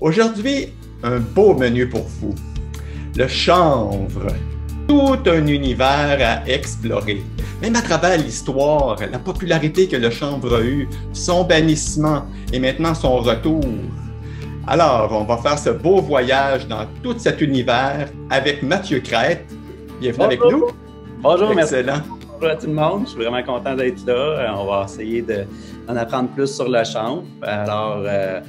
Aujourd'hui, un beau menu pour vous. Le chanvre. Tout un univers à explorer. Même à travers l'histoire, la popularité que le chanvre a eue, son bannissement et maintenant son retour. Alors, on va faire ce beau voyage dans tout cet univers avec Mathieu Crête. Bienvenue avec nous. Bonjour, Excellent. Bonjour à tout le monde. Je suis vraiment content d'être là. Euh, on va essayer d'en apprendre plus sur le chanvre. Alors, euh,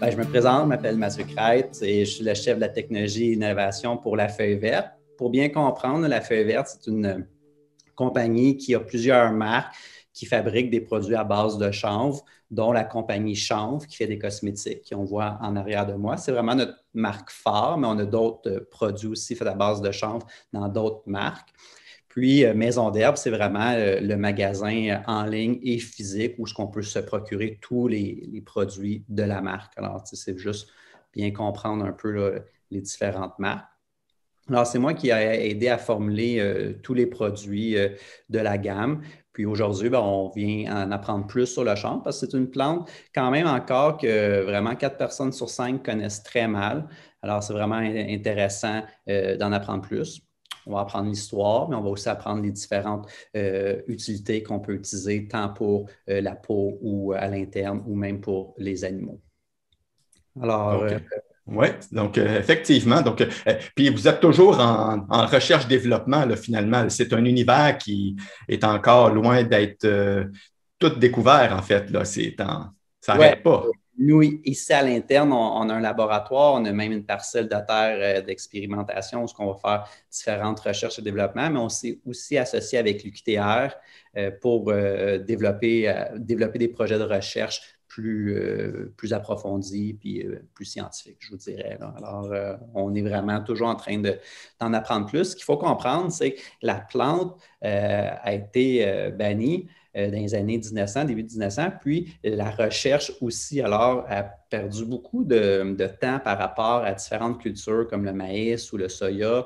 ben, je me présente, je m'appelle Mathieu Kreit et je suis le chef de la technologie et innovation pour la Feuille Verte. Pour bien comprendre, la Feuille Verte, c'est une compagnie qui a plusieurs marques qui fabriquent des produits à base de chanvre, dont la compagnie Chanvre qui fait des cosmétiques, qu'on voit en arrière de moi. C'est vraiment notre marque phare, mais on a d'autres produits aussi faits à base de chanvre dans d'autres marques. Puis euh, Maison d'herbe, c'est vraiment euh, le magasin euh, en ligne et physique où ce qu'on peut se procurer tous les, produits de la marque. Alors, c'est juste bien comprendre un peu les différentes marques. Alors, c'est moi qui ai aidé à formuler tous les produits de la gamme. Puis aujourd'hui, ben, on vient en apprendre plus sur le champ parce que c'est une plante quand même encore que vraiment quatre personnes sur cinq connaissent très mal. Alors, c'est vraiment intéressant d'en apprendre plus. On va apprendre l'histoire, mais on va aussi apprendre les différentes euh, utilités qu'on peut utiliser tant pour euh, la peau ou euh, à l'interne ou même pour les animaux. Alors. Oui, donc effectivement. Donc, puis vous êtes toujours en, recherche-développement, finalement. C'est un univers qui est encore loin d'être tout découvert, en fait. Là. ça n'arrête pas. Nous, ici à l'interne, on, a un laboratoire, on a même une parcelle de terre euh, d'expérimentation où on va faire différentes recherches et développements, mais on s'est aussi associé avec l'UQTR euh, pour euh, développer des projets de recherche plus, euh, approfondie puis euh, plus scientifique, je vous dirais. Alors, euh, on est vraiment toujours en train d'en apprendre plus. Ce qu'il faut comprendre, c'est que la plante a été bannie dans les années 1900, début 1900, puis la recherche aussi, alors, a perdu beaucoup de, de temps par rapport à différentes cultures comme le maïs ou le soya,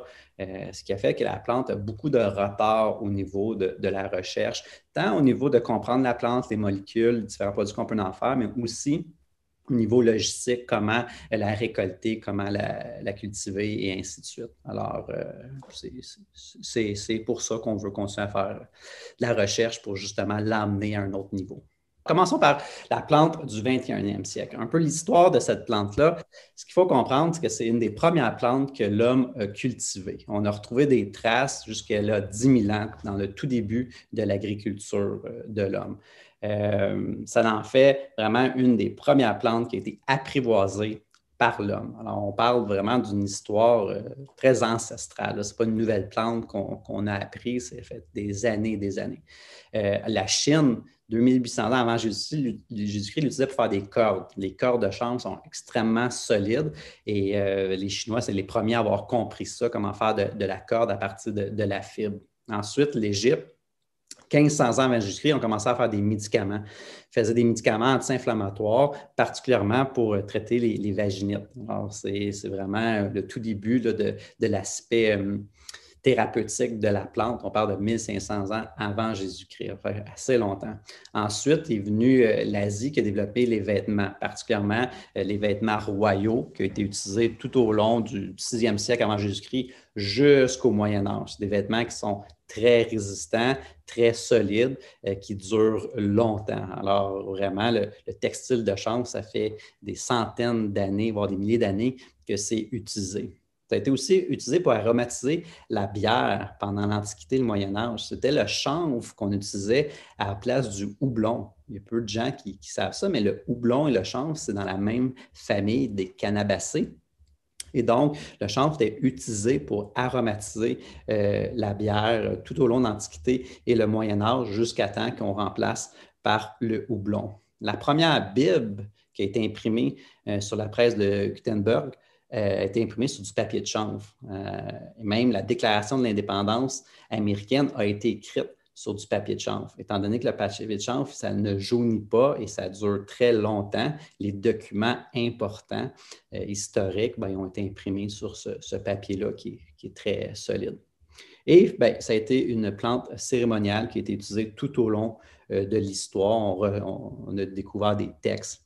euh, ce qui a fait que la plante a beaucoup de retard au niveau de, la recherche, tant au niveau de comprendre la plante, les molécules, les différents produits qu'on peut en faire, mais aussi au niveau logistique, comment la récolter, comment la, cultiver et ainsi de suite. Alors, euh, c'est pour ça qu'on veut continuer à faire de la recherche pour justement l'amener à un autre niveau. Commençons par la plante du 21e siècle. Un peu l'histoire de cette plante-là. Ce qu'il faut comprendre, c'est que c'est une des premières plantes que l'homme a cultivées. On a retrouvé des traces jusqu'à là, 10 000 ans dans le tout début de l'agriculture euh, de l'homme. Euh, ça en fait vraiment une des premières plantes qui a été apprivoisée par l'homme. Alors, on parle vraiment d'une histoire euh, très ancestrale. Ce n'est pas une nouvelle plante qu'on, a apprise, c'est fait des années et des années. la Chine, 2800 ans avant Jésus-Christ, Jésus l'utilisait pour faire des cordes. Les cordes de chambre sont extrêmement solides et euh, les Chinois, c'est les premiers à avoir compris ça, comment faire de, la corde à partir de, la fibre. Ensuite, l'Égypte, 1500 ans avant Jésus-Christ, on commençait à faire des médicaments. Ils faisaient des médicaments anti-inflammatoires, particulièrement pour euh, traiter les, vaginites. Alors, c'est vraiment euh, le tout début de, l'aspect thérapeutique de la plante. On parle de 1500 ans avant Jésus-Christ, enfin, assez longtemps. Ensuite est venu euh, l'Asie qui a développé les vêtements, particulièrement euh, les vêtements royaux qui ont été utilisés tout au long du 6e siècle avant Jésus-Christ jusqu'au Moyen Âge. Des vêtements qui sont très résistants, très solides, euh, qui durent longtemps. Alors, vraiment, le, le, textile de chambre, ça fait des centaines d'années, voire des milliers d'années que c'est utilisé. Ça a été aussi utilisé pour aromatiser la bière pendant l'Antiquité, et le Moyen Âge. C'était le chanvre qu'on utilisait à la place du houblon. Il y a peu de gens qui, savent ça, mais le houblon et le chanvre, c'est dans la même famille des cannabacées. Et donc, le chanvre était utilisé pour aromatiser euh, la bière tout au long de l'Antiquité et le Moyen Âge jusqu'à temps qu'on remplace par le houblon. La première Bible qui a été imprimée euh, sur la presse de Gutenberg a euh, été imprimé sur du papier de chanvre. Euh, même la déclaration de l'indépendance américaine a été écrite sur du papier de chanvre. Étant donné que le papier de chanvre, ça ne jaunit pas et ça dure très longtemps, les documents importants, euh, historiques, ben, ont été imprimés sur ce, papier-là qui, est très solide. Et ben, ça a été une plante cérémoniale qui a été utilisée tout au long de l'histoire. on, a découvert des textes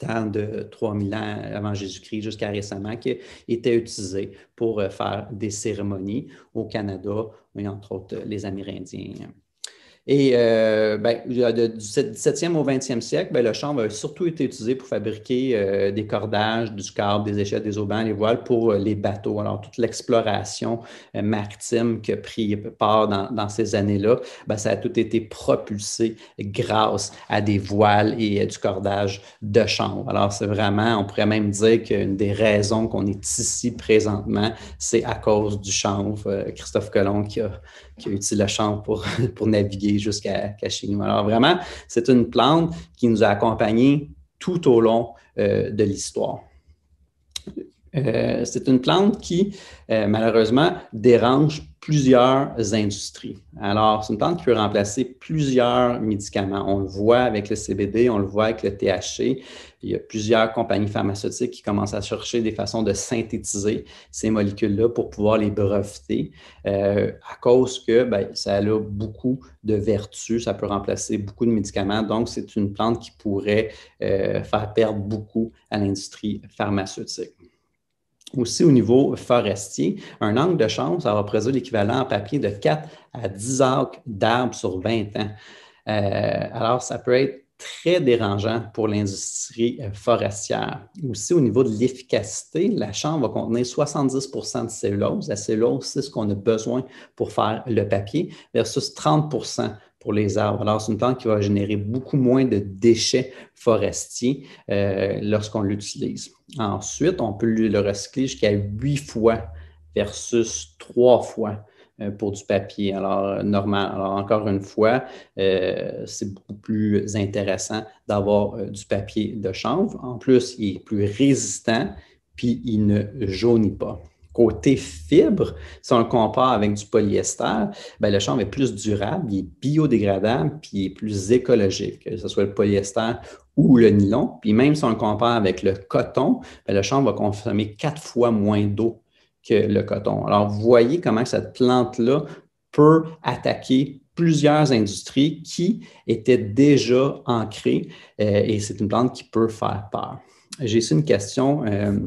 de de 3000 ans avant Jésus-Christ jusqu'à récemment qui était utilisé pour euh, faire des cérémonies au Canada et entre autres les Amérindiens. Et euh, ben, du 17e au 20e siècle, ben, le chanvre a surtout été utilisé pour fabriquer euh, des cordages, du câble, des échelles, des aubans, les voiles pour euh, les bateaux. Alors, toute l'exploration maritime qui a pris part dans, ces années-là, ben, ça a tout été propulsé grâce à des voiles et du cordage de chanvre. Alors, c'est vraiment, on pourrait même dire qu'une des raisons qu'on est ici présentement, c'est à cause du chanvre. Christophe Colomb qui a qui a utilisé le champ pour, naviguer jusqu'à chez nous. Alors vraiment, c'est une plante qui nous a accompagnés tout au long euh, de l'histoire. Euh, c'est une plante qui, euh, malheureusement, dérange plusieurs industries. Alors, c'est une plante qui peut remplacer plusieurs médicaments. On le voit avec le CBD, on le voit avec le THC. Il y a plusieurs compagnies pharmaceutiques qui commencent à chercher des façons de synthétiser ces molécules-là pour pouvoir les breveter euh, à cause que ben, ça a beaucoup de vertus, ça peut remplacer beaucoup de médicaments. Donc, c'est une plante qui pourrait faire perdre beaucoup à l'industrie pharmaceutique. Aussi au niveau forestier, un angle de chambre, ça va l'équivalent en papier de 4 à 10 arcs d'arbres sur 20 ans. Euh, alors, ça peut être très dérangeant pour l'industrie euh, forestière. Aussi, au niveau de l'efficacité, la chambre va contenir 70 de cellulose. La cellulose, c'est ce qu'on a besoin pour faire le papier, versus 30 pour les arbres. Alors, c'est une plante qui va générer beaucoup moins de déchets forestiers euh, lorsqu'on l'utilise. Ensuite, on peut le recycler jusqu'à huit fois versus trois fois euh, pour du papier. Alors, euh, normal. Alors, encore une fois, c'est beaucoup plus intéressant d'avoir du papier de chanvre. En plus, il est plus résistant, puis il ne jaunit pas côté fibre, si on le compare avec du polyester, ben, le chanvre est plus durable, il est biodégradable, puis il est plus écologique, que ce soit le polyester ou le nylon. Puis même si on le compare avec le coton, ben, le chanvre va consommer quatre fois moins d'eau que le coton. Alors, vous voyez comment cette plante-là peut attaquer plusieurs industries qui étaient déjà ancrées euh, et c'est une plante qui peut faire peur. J'ai ici une question. Euh,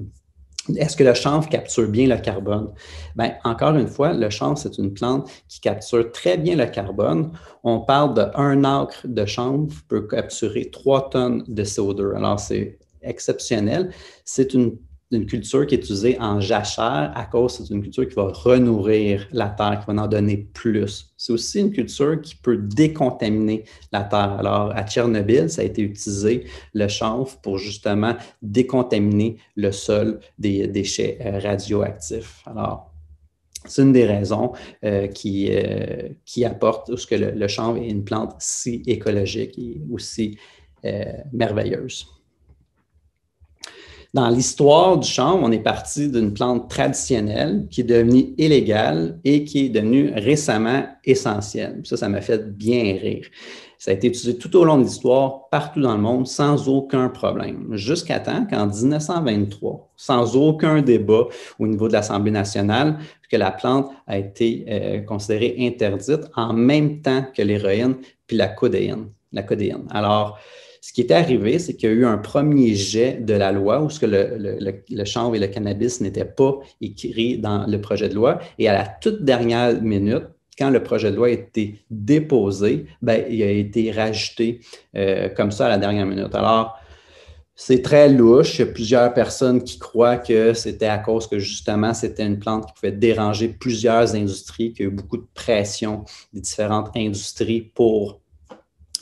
est-ce que le chanvre capture bien le carbone? Bien, encore une fois, le chanvre, c'est une plante qui capture très bien le carbone. On parle d'un un de chanvre peut capturer trois tonnes de CO2. Alors, c'est exceptionnel. C'est une une culture qui est utilisée en jachère à cause c'est une culture qui va renourrir la terre, qui va en donner plus. C'est aussi une culture qui peut décontaminer la terre. Alors, à Tchernobyl, ça a été utilisé le chanvre pour justement décontaminer le sol des déchets euh, radioactifs. Alors, c'est une des raisons euh, qui, euh, qui apporte ce que le, chanvre est une plante si écologique et aussi merveilleuse. Dans l'histoire du champ, on est parti d'une plante traditionnelle qui est devenue illégale et qui est devenue récemment essentielle. Ça, ça m'a fait bien rire. Ça a été utilisé tout au long de l'histoire, partout dans le monde, sans aucun problème. Jusqu'à temps qu'en 1923, sans aucun débat au niveau de l'Assemblée nationale, que la plante a été euh, considérée interdite en même temps que l'héroïne puis la codéine. La codéine. Alors, ce qui était arrivé, c'est qu'il y a eu un premier jet de la loi où ce que le, le, chanvre et le cannabis n'étaient pas écrits dans le projet de loi. Et à la toute dernière minute, quand le projet de loi a été déposé, ben, il a été rajouté euh, comme ça à la dernière minute. Alors, c'est très louche. Il y a plusieurs personnes qui croient que c'était à cause que justement c'était une plante qui pouvait déranger plusieurs industries, qu'il y a eu beaucoup de pression des différentes industries pour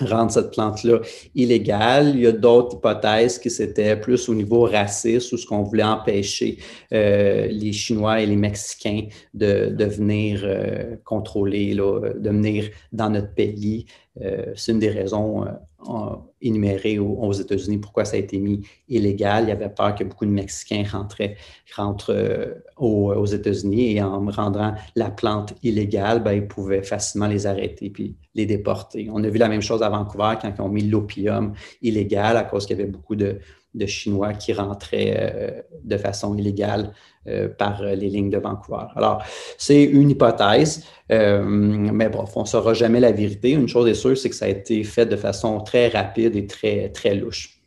rendre cette plante-là illégale. Il y a d'autres hypothèses qui c'était plus au niveau raciste, ou ce qu'on voulait empêcher euh, les Chinois et les Mexicains de, de venir euh, contrôler, là, de venir dans notre pays. Euh, c'est une des raisons énuméré aux, États-Unis pourquoi ça a été mis illégal. Il y avait peur que beaucoup de Mexicains rentraient, rentrent euh, aux, États-Unis et en rendant la plante illégale, ben, ils pouvaient facilement les arrêter puis les déporter. On a vu la même chose à Vancouver quand ils ont mis l'opium illégal à cause qu'il y avait beaucoup de, de Chinois qui rentraient euh, de façon illégale euh, par euh, les lignes de Vancouver. Alors, c'est une hypothèse, mais bon, on ne saura jamais la vérité. Une chose est sûre, c'est que ça a été fait de façon très rapide et très, très louche.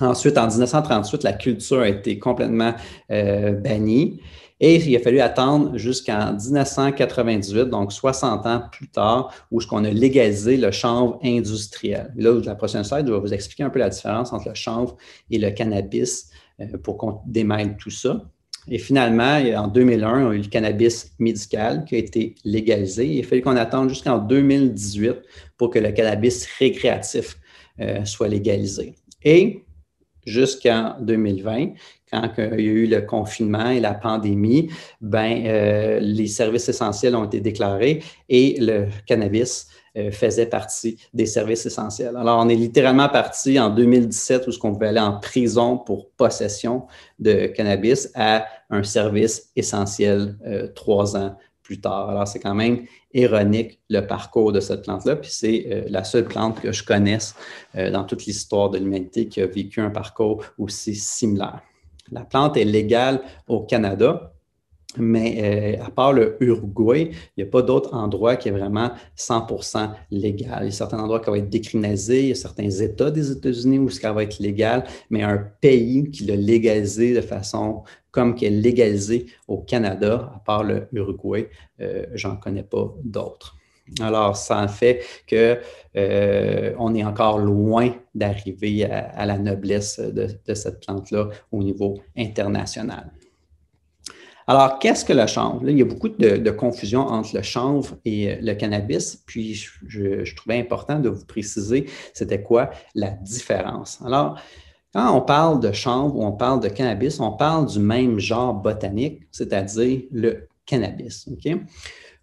Ensuite, en 1938, la culture a été complètement bannie. Et il a fallu attendre jusqu'en 1998, donc 60 ans plus tard, où est-ce qu'on a légalisé le chanvre industriel. Là, la prochaine slide, je vais vous expliquer un peu la différence entre le chanvre et le cannabis euh, pour qu'on démêle tout ça. Et finalement, en 2001, on a eu le cannabis médical qui a été légalisé. Il a fallu qu'on attende jusqu'en 2018 pour que le cannabis récréatif euh, soit légalisé. Et jusqu'en 2020, quand il y a eu le confinement et la pandémie, ben, euh, les services essentiels ont été déclarés et le cannabis euh, faisait partie des services essentiels. Alors, on est littéralement parti en 2017 où ce qu'on pouvait aller en prison pour possession de cannabis à un service essentiel euh, trois ans plus tard. Alors, c'est quand même ironique le parcours de cette plante-là. Puis c'est la seule plante que je connaisse dans toute l'histoire de l'humanité qui a vécu un parcours aussi similaire. La plante est légale au Canada, mais euh, à part le Uruguay, il n'y a pas d'autre endroit qui est vraiment 100% légal. Il y a certains endroits qui vont être décriminalisés, il y a certains États des États-Unis où ce va être légal, mais un pays qui l'a légalisé de façon comme qui est légalisé au Canada, à part le Uruguay, euh, j'en connais pas d'autres. Alors, ça fait que euh, on est encore loin d'arriver à, la noblesse de, cette plante-là au niveau international. Alors, qu'est-ce que le chanvre? il y a beaucoup de, confusion entre le chanvre et euh, le cannabis, puis je, trouvais important de vous préciser c'était quoi la différence. Alors, quand on parle de chanvre ou on parle de cannabis, on parle du même genre botanique, c'est-à-dire le cannabis. OK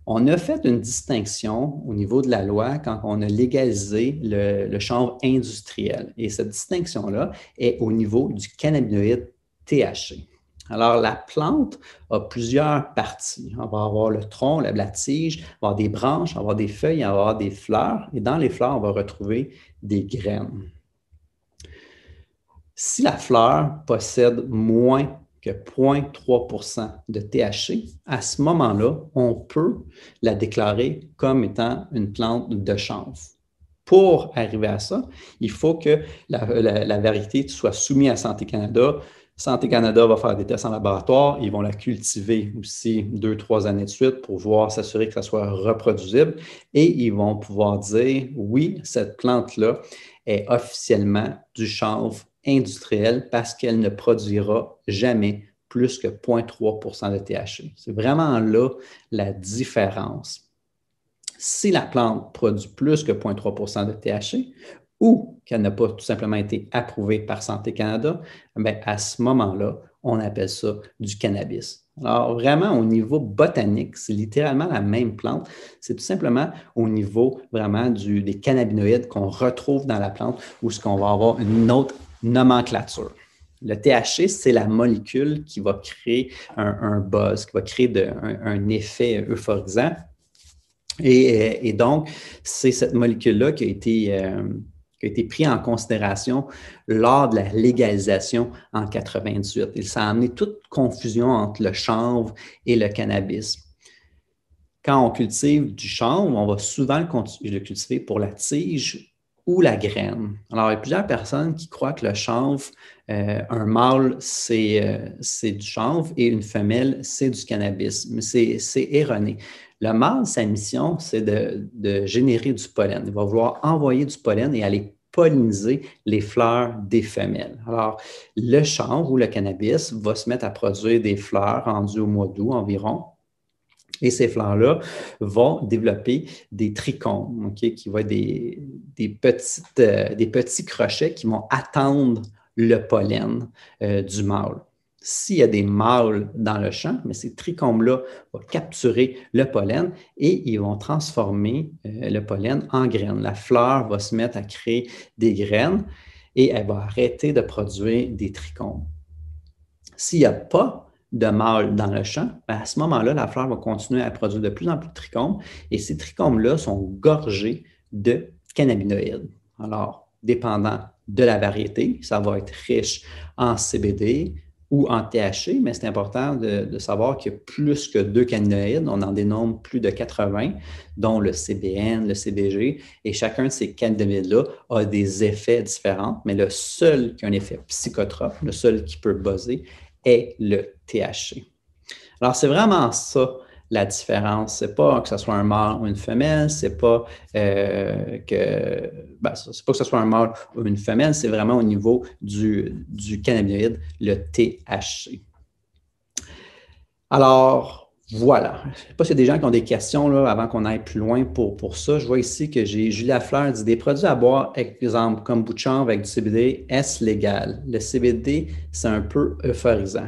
on a fait une distinction au niveau de la loi quand on a légalisé le, champ chanvre industriel. Et cette distinction-là est au niveau du cannabinoïde THC. Alors, la plante a plusieurs parties. On va avoir le tronc, la, tige, on va avoir des branches, va avoir des feuilles, va avoir des fleurs. Et dans les fleurs, on va retrouver des graines. Si la fleur possède moins que 0,3 de THC, à ce moment-là, on peut la déclarer comme étant une plante de chanvre. Pour arriver à ça, il faut que la, variété soit soumise à Santé Canada, Santé Canada va faire des tests en laboratoire. Ils vont la cultiver aussi deux, trois années de suite pour voir s'assurer que ça soit reproduisible. Et ils vont pouvoir dire oui, cette plante-là est officiellement du chanvre industrielle parce qu'elle ne produira jamais plus que 0,3 de THC. E. C'est vraiment là la différence. Si la plante produit plus que 0,3 de THC e ou qu'elle n'a pas tout simplement été approuvée par Santé Canada, bien à ce moment-là, on appelle ça du cannabis. Alors vraiment au niveau botanique, c'est littéralement la même plante. C'est tout simplement au niveau vraiment des cannabinoïdes qu'on retrouve dans la plante où ce qu'on va avoir une autre nomenclature. Le THC, c'est la molécule qui va créer un, buzz, qui va créer un, effet euphorisant. Euh, et, donc, c'est cette molécule-là qui a été... Euh, prise été pris en considération lors de la légalisation en 98. Et ça a amené toute confusion entre le chanvre et le cannabis. Quand on cultive du chanvre, on va souvent le, cultiver pour la tige ou la graine. Alors, il y a plusieurs personnes qui croient que le chanvre, euh, un mâle, euh, c'est, du chanvre et une femelle, c'est du cannabis. Mais c'est, erroné. Le mâle, sa mission, c'est de, de, générer du pollen. Il va vouloir envoyer du pollen et aller polliniser les fleurs des femelles. Alors, le chanvre ou le cannabis va se mettre à produire des fleurs rendues au mois d'août environ, et ces fleurs là vont développer des trichomes, qui vont être des, petites, euh, des petits crochets qui vont attendre le pollen euh, du mâle. S'il y a des mâles dans le champ, mais ces trichomes-là vont capturer le pollen et ils vont transformer euh, le pollen en graines. La fleur va se mettre à créer des graines et elle va arrêter de produire des trichomes. S'il n'y a pas de mâles dans le champ, ben, à ce moment-là, la fleur va continuer à produire de plus en plus de trichomes et ces trichomes-là sont gorgés de cannabinoïdes. Alors, dépendant de la variété, ça va être riche en CBD ou en THC, mais c'est important de, savoir qu'il y a plus que deux cannabinoïdes, on en dénombre plus de 80, dont le CBN, le CBG, et chacun de ces cannabinoïdes-là a des effets différents, mais le seul qui a un effet psychotrope, le seul qui peut buzzer, est le THC. Alors, c'est vraiment ça la différence. C'est pas que ce soit un mâle ou une femelle, c'est pas euh, ben, pas que ce soit un mâle ou une femelle, c'est vraiment au niveau du, du cannabinoïde, le THC. Alors, voilà. Je ne sais pas s'il y a des gens qui ont des questions là, avant qu'on aille plus loin pour, pour ça. Je vois ici que j'ai Julie Lafleur dit des produits à boire, exemple comme chambre avec du CBD, est-ce légal? Le CBD, c'est un peu euphorisant.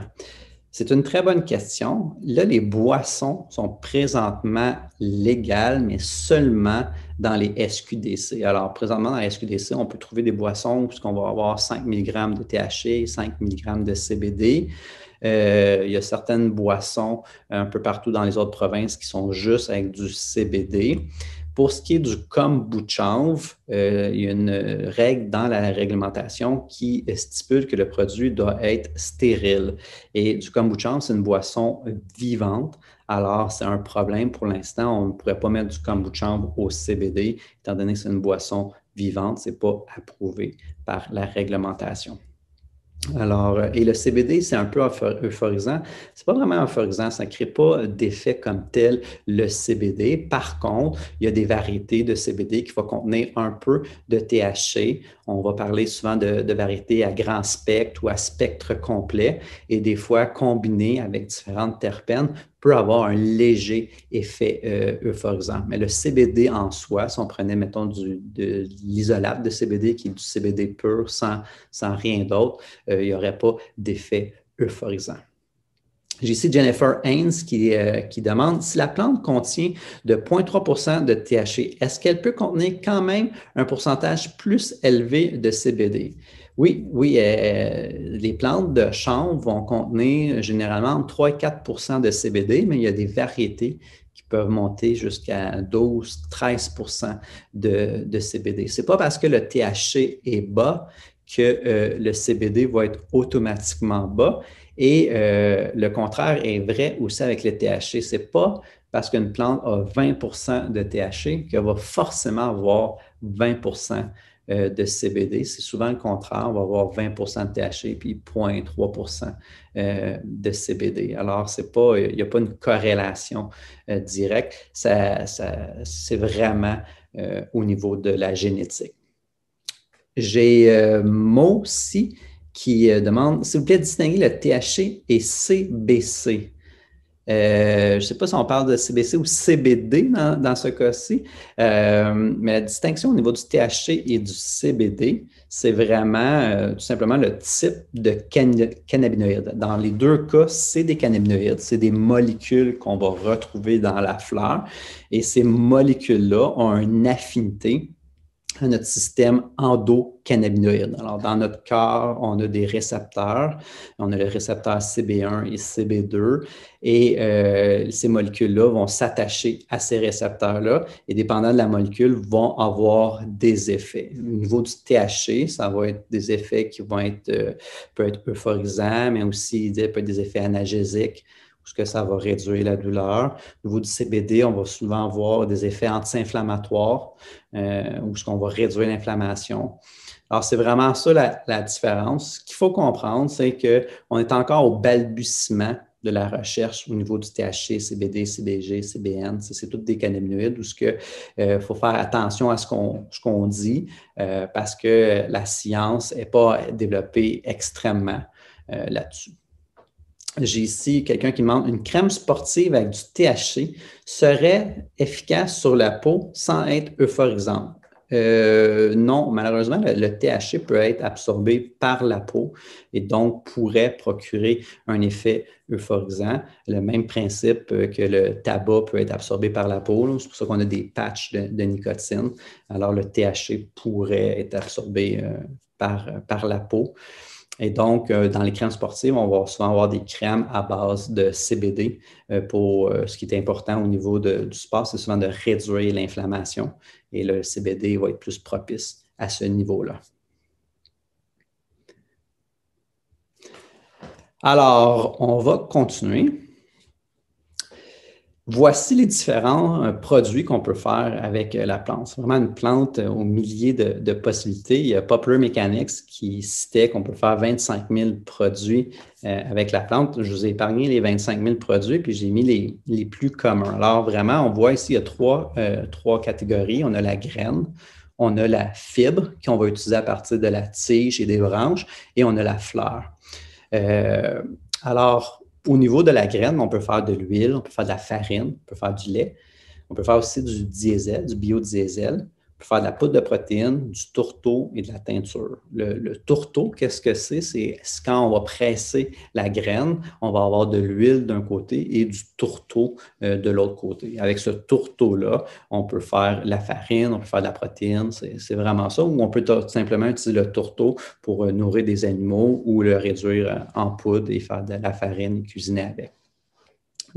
C'est une très bonne question. Là, les boissons sont présentement légales, mais seulement dans les SQDC. Alors, présentement, dans les SQDC, on peut trouver des boissons puisqu'on va avoir 5 mg de THC, 5 mg de CBD. Euh, il y a certaines boissons un peu partout dans les autres provinces qui sont juste avec du CBD. Pour ce qui est du kombuchanv, euh, il y a une règle dans la réglementation qui stipule que le produit doit être stérile. Et du kombuchanv, c'est une boisson vivante. Alors, c'est un problème pour l'instant. On ne pourrait pas mettre du kombuchanv au CBD, étant donné que c'est une boisson vivante. Ce n'est pas approuvé par la réglementation. Alors, euh, et le CBD, c'est un peu euphorisant. C'est pas vraiment euphorisant, ça ne crée pas d'effet comme tel le CBD. Par contre, il y a des variétés de CBD qui vont contenir un peu de THC. On va parler souvent de, de variétés à grand spectre ou à spectre complet et des fois combinées avec différentes terpènes peut avoir un léger effet euh, euphorisant. Mais le CBD en soi, si on prenait, mettons, de, l'isolate de CBD, qui est du CBD pur, sans, rien d'autre, euh, il n'y aurait pas d'effet euphorisant. J'ai ici Jennifer Haynes qui, euh, qui, demande si la plante contient de 0,3 de THC, est-ce qu'elle peut contenir quand même un pourcentage plus élevé de CBD? Oui, oui. Euh, les plantes de chanvre vont contenir généralement 3 4 de CBD, mais il y a des variétés qui peuvent monter jusqu'à 12-13 de, CBD. Ce n'est pas parce que le THC est bas que euh, le CBD va être automatiquement bas. Et euh, le contraire est vrai aussi avec le THC. Ce n'est pas parce qu'une plante a 20 de THC qu'elle va forcément avoir 20 euh, de CBD. C'est souvent le contraire. On va avoir 20 de THC puis 0,3 euh, de CBD. Alors, il n'y euh, a pas une corrélation directe. c'est vraiment au niveau de la génétique. J'ai Mo aussi qui demande, s'il vous plaît, distinguer le THC et CBC. Euh, je ne sais pas si on parle de CBC ou CBD dans, ce cas-ci, euh, mais la distinction au niveau du THC et du CBD, c'est vraiment euh, tout simplement le type de cannabinoïdes. Dans les deux cas, c'est des cannabinoïdes, c'est des molécules qu'on va retrouver dans la fleur et ces molécules-là ont une affinité notre système endocannabinoïde. Alors, dans notre corps, on a des récepteurs. On a le récepteur CB1 et CB2. Et euh, ces molécules-là vont s'attacher à ces récepteurs-là et, dépendant de la molécule, vont avoir des effets. Au niveau du THC, ça va être des effets qui vont être, euh, peut être euphorisants, mais aussi peut être des effets analgésiques. Est-ce que ça va réduire la douleur. Au niveau du CBD, on va souvent voir des effets anti-inflammatoires, est-ce euh, qu'on va réduire l'inflammation. Alors, c'est vraiment ça la, différence. Ce qu'il faut comprendre, c'est qu'on est encore au balbutiement de la recherche au niveau du THC, CBD, CBG, CBN. C'est toutes des cannabinoïdes où il euh, faut faire attention à ce qu'on dit euh, parce que la science n'est pas développée extrêmement là-dessus j'ai ici quelqu'un qui demande une crème sportive avec du THC serait efficace sur la peau sans être euphorisant Euh, non, malheureusement, le, THC peut être absorbé par la peau et donc pourrait procurer un effet euphorisant. Le même principe euh, que le tabac peut être absorbé par la peau. C'est pour ça qu'on a des patchs de, nicotine. Alors, le THC pourrait être absorbé euh, par la peau. Et donc, euh, dans les crèmes sportives, on va souvent avoir des crèmes à base de CBD euh, pour euh, ce qui est important au niveau du sport, c'est souvent de réduire l'inflammation et le CBD va être plus propice à ce niveau-là. Alors, on va continuer voici les différents euh, produits qu'on peut faire avec euh, la plante. C'est vraiment une plante euh, aux milliers de, possibilités. Il y a Popular Mechanics qui citait qu'on peut faire 25 000 produits avec la plante. Je vous ai épargné les 25 000 produits, puis j'ai mis les, plus communs. Alors vraiment, on voit ici, il y a trois, trois catégories. On a la graine, on a la fibre qu'on va utiliser à partir de la tige et des branches, et on a la fleur. alors, au niveau de la graine, on peut faire de l'huile, on peut faire de la farine, on peut faire du lait, on peut faire aussi du diesel, du biodiesel peut faire de la poudre de protéines, du tourteau et de la teinture. Le, tourteau, qu'est-ce que c'est? C'est quand on va presser la graine, on va avoir de l'huile d'un côté et du tourteau euh, de l'autre côté. Avec ce tourteau-là, on peut faire la farine, on peut faire de la protéine, c'est vraiment ça. Ou on peut tout simplement utiliser le tourteau pour euh, nourrir des animaux ou le réduire euh, en poudre et faire de la farine et cuisiner avec.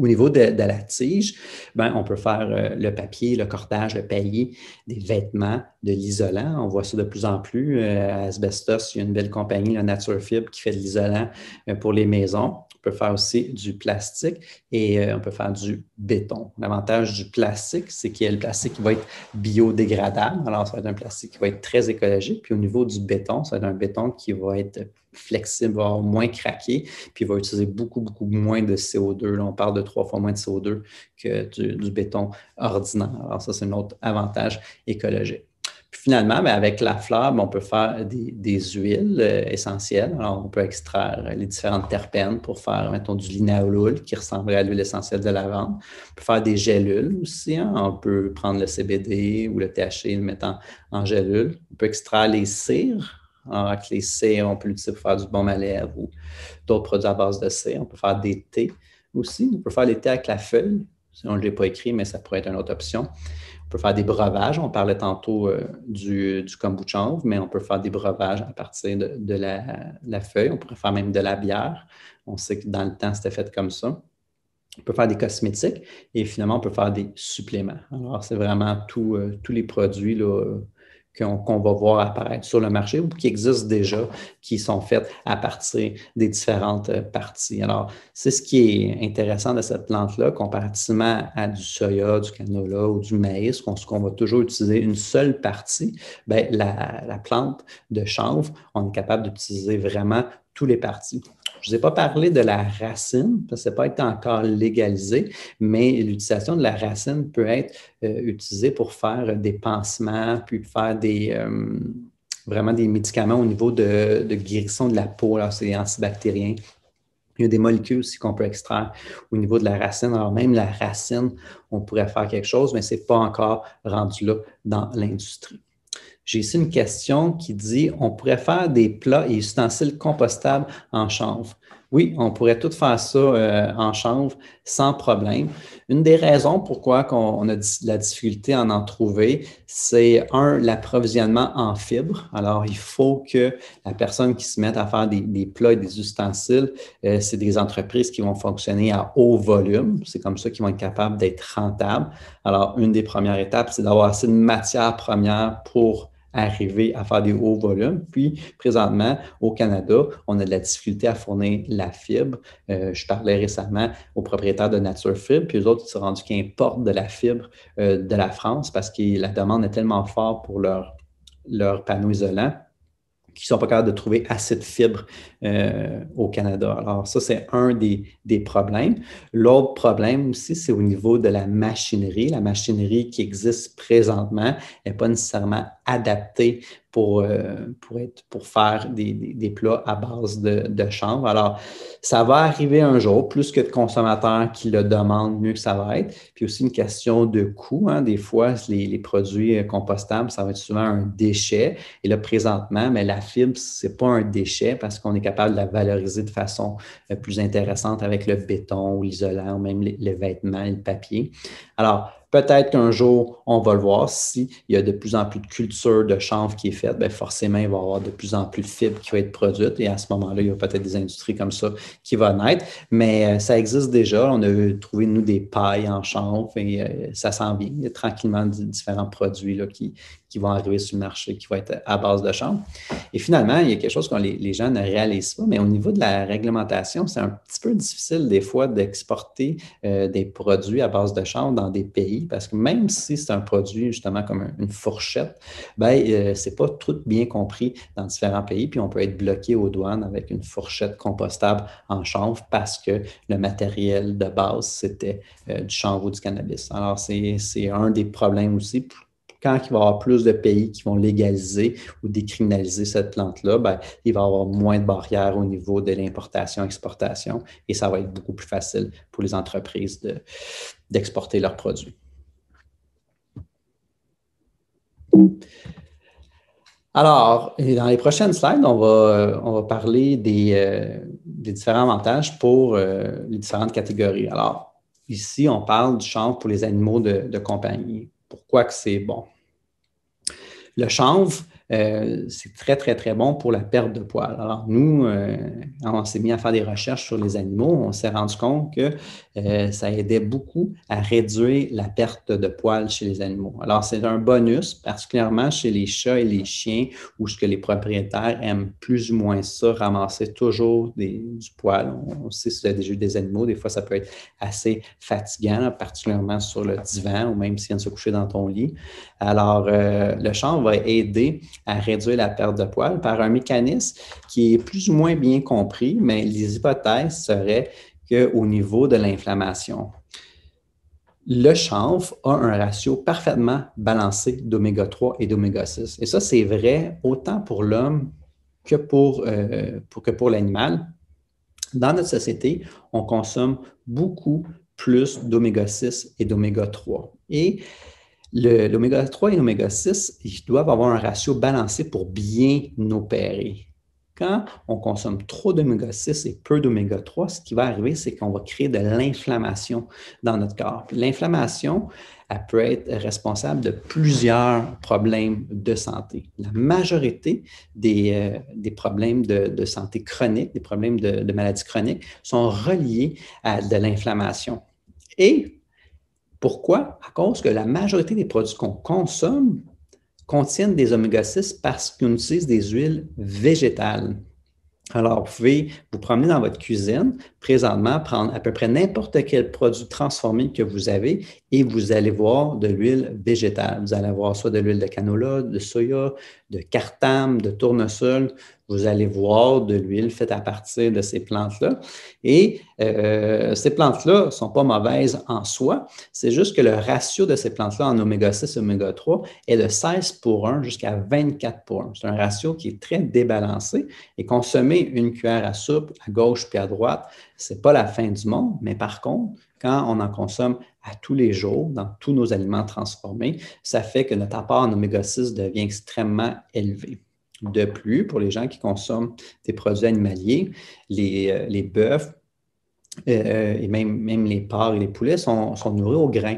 Au niveau de, la tige, ben, on peut faire euh, le papier, le cordage, le paillis, des vêtements, de l'isolant. On voit ça de plus en plus. Euh, à Asbestos, il y a une belle compagnie, la Nature Fibre, qui fait de l'isolant euh, pour les maisons. On peut faire aussi du plastique et euh, on peut faire du béton. L'avantage du plastique, c'est qu'il y a le plastique qui va être biodégradable. Alors, ça va être un plastique qui va être très écologique. Puis au niveau du béton, ça va être un béton qui va être flexible, va moins craqué, puis va utiliser beaucoup, beaucoup moins de CO2. Là, on parle de trois fois moins de CO2 que du béton ordinaire. Alors, ça, c'est un autre avantage écologique. Puis finalement, ben, avec la fleur, on peut faire des, huiles euh, essentielles. Alors, on peut extraire les différentes terpènes pour faire, mettons, du linaolul qui ressemblerait à l'huile essentielle de lavande. On peut faire des gélules aussi. Hein. On peut prendre le CBD ou le THC et le mettre en, gélules. On peut extraire les cires alors, avec les cires, on peut l'utiliser pour faire du bon à lèvres ou d'autres produits à base de cire. On peut faire des thés aussi. On peut faire des thés avec la feuille. On ne l'ai pas écrit, mais ça pourrait être une autre option. On peut faire des breuvages. On parlait tantôt euh, du, du kombucha, mais on peut faire des breuvages à partir de, la, feuille. On pourrait faire même de la bière. On sait que dans le temps, c'était fait comme ça. On peut faire des cosmétiques et finalement, on peut faire des suppléments. Alors, c'est vraiment euh, tous les produits là, qu'on va voir apparaître sur le marché ou qui existent déjà, qui sont faites à partir des différentes euh, parties. Alors, c'est ce qui est intéressant de cette plante-là, comparativement à du soya, du canola ou du maïs, qu'on va toujours utiliser une seule partie, bien, la, la plante de chanvre, on est capable d'utiliser vraiment tous les parties je ne vous ai pas parlé de la racine, parce que ça pas encore légalisé, mais l'utilisation de la racine peut être euh, utilisée pour faire des pansements, puis faire des, euh, vraiment des médicaments au niveau de, de guérison de la peau. C'est antibactérien. Il y a des molécules aussi qu'on peut extraire au niveau de la racine. Alors, même la racine, on pourrait faire quelque chose, mais ce n'est pas encore rendu là dans l'industrie. J'ai ici une question qui dit on pourrait faire des plats et ustensiles compostables en chanvre. Oui, on pourrait tout faire ça euh, en chanvre sans problème. Une des raisons pourquoi on, a la difficulté à en trouver, c'est un, l'approvisionnement en fibres. Alors, il faut que la personne qui se mette à faire des, plats et des ustensiles, euh, c'est des entreprises qui vont fonctionner à haut volume. C'est comme ça qu'ils vont être capables d'être rentables. Alors, une des premières étapes, c'est d'avoir assez de matière première pour arriver à faire des hauts volumes. Puis, présentement, au Canada, on a de la difficulté à fournir la fibre. Euh, je parlais récemment aux propriétaires de Nature Fibre, puis eux autres, ils sont rendus qu'ils importent de la fibre euh, de la France parce que la demande est tellement forte pour leur, leur panneaux isolants qui ne sont pas capables de trouver assez de fibres euh, au Canada. Alors, ça, c'est un des, des problèmes. L'autre problème aussi, c'est au niveau de la machinerie. La machinerie qui existe présentement n'est pas nécessairement adaptée pour, euh, pour, être, pour faire des, des, plats à base de, de, chanvre. Alors, ça va arriver un jour, plus que de consommateurs qui le demandent, mieux que ça va être. Puis aussi une question de coût. Hein. Des fois, les, les, produits euh, compostables, ça va être souvent un déchet. Et là, présentement, mais la fibre, c'est pas un déchet parce qu'on est capable de la valoriser de façon euh, plus intéressante avec le béton ou l'isolant même les, vêtements le papier. Alors, Peut-être qu'un jour, on va le voir. S'il y a de plus en plus de culture de chanvre qui est faite, bien forcément, il va y avoir de plus en plus de fibres qui vont être produites. Et à ce moment-là, il y a peut-être des industries comme ça qui vont naître. Mais euh, ça existe déjà. On a trouvé, nous, des pailles en chanvre et euh, ça s'en vient. Il y a tranquillement différents produits là, qui, qui vont arriver sur le marché, qui vont être à base de chambre. Et finalement, il y a quelque chose que les, gens ne réalisent pas, mais au niveau de la réglementation, c'est un petit peu difficile des fois d'exporter euh, des produits à base de chambre dans des pays, parce que même si c'est un produit justement comme une fourchette, ben, euh, c'est pas tout bien compris dans différents pays, puis on peut être bloqué aux douanes avec une fourchette compostable en chanvre parce que le matériel de base, c'était euh, du chanvre ou du cannabis. Alors, c'est un des problèmes aussi quand il va y avoir plus de pays qui vont légaliser ou décriminaliser cette plante-là, ben, il va y avoir moins de barrières au niveau de l'importation, exportation, et ça va être beaucoup plus facile pour les entreprises d'exporter leurs produits. Alors, dans les prochaines slides, on va, parler euh, des, différents avantages pour euh, les différentes catégories. Alors, ici, on parle du champ pour les animaux de compagnie pourquoi que c'est bon. Le chanvre, euh, c'est très, très, très bon pour la perte de poils. Alors, nous, euh, on s'est mis à faire des recherches sur les animaux, on s'est rendu compte que euh, ça aidait beaucoup à réduire la perte de poils chez les animaux. Alors, c'est un bonus, particulièrement chez les chats et les chiens, où ce que les propriétaires aiment plus ou moins ça, ramasser toujours du poil. On, sait si c'est déjà des animaux, des fois, ça peut être assez fatigant, particulièrement sur le divan ou même si viennent se coucher dans ton lit. Alors, euh, le chanvre va aider à réduire la perte de poils par un mécanisme qui est plus ou moins bien compris, mais les hypothèses seraient qu'au niveau de l'inflammation, le chanvre a un ratio parfaitement balancé d'oméga 3 et d'oméga 6. Et ça, c'est vrai autant pour l'homme que euh, pour, que pour l'animal. Dans notre société, on consomme beaucoup plus d'oméga 6 et d'oméga 3. Et l'oméga 3 et l'oméga 6, ils doivent avoir un ratio balancé pour bien opérer. Quand on consomme trop d'oméga 6 et peu d'oméga 3, ce qui va arriver, c'est qu'on va créer de l'inflammation dans notre corps. L'inflammation, elle peut être responsable de plusieurs problèmes de santé. La majorité des, euh, problèmes de, santé chronique, des problèmes de, de maladies chroniques, sont reliés à de l'inflammation. Et pourquoi? À cause que la majorité des produits qu'on consomme contiennent des oméga-6 parce qu'on utilise des huiles végétales. Alors, vous pouvez vous promener dans votre cuisine, présentement prendre à peu près n'importe quel produit transformé que vous avez et vous allez voir de l'huile végétale. Vous allez avoir soit de l'huile de canola, de soya, de cartam, de tournesol. Vous allez voir de l'huile faite à partir de ces plantes-là. Et euh, euh, ces plantes-là ne sont pas mauvaises en soi. C'est juste que le ratio de ces plantes-là en oméga 6 et oméga 3 est de 16 pour 1 jusqu'à 24 pour 1. C'est un ratio qui est très débalancé. Et consommer une cuillère à soupe à gauche puis à droite, n'est pas la fin du monde, mais par contre, quand on en consomme à tous les jours, dans tous nos aliments transformés, ça fait que notre apport en oméga 6 devient extrêmement élevé. De plus, pour les gens qui consomment des produits animaliers, les, euh, bœufs, euh, euh, et même, même, les porcs et les poulets sont, nourris aux grains.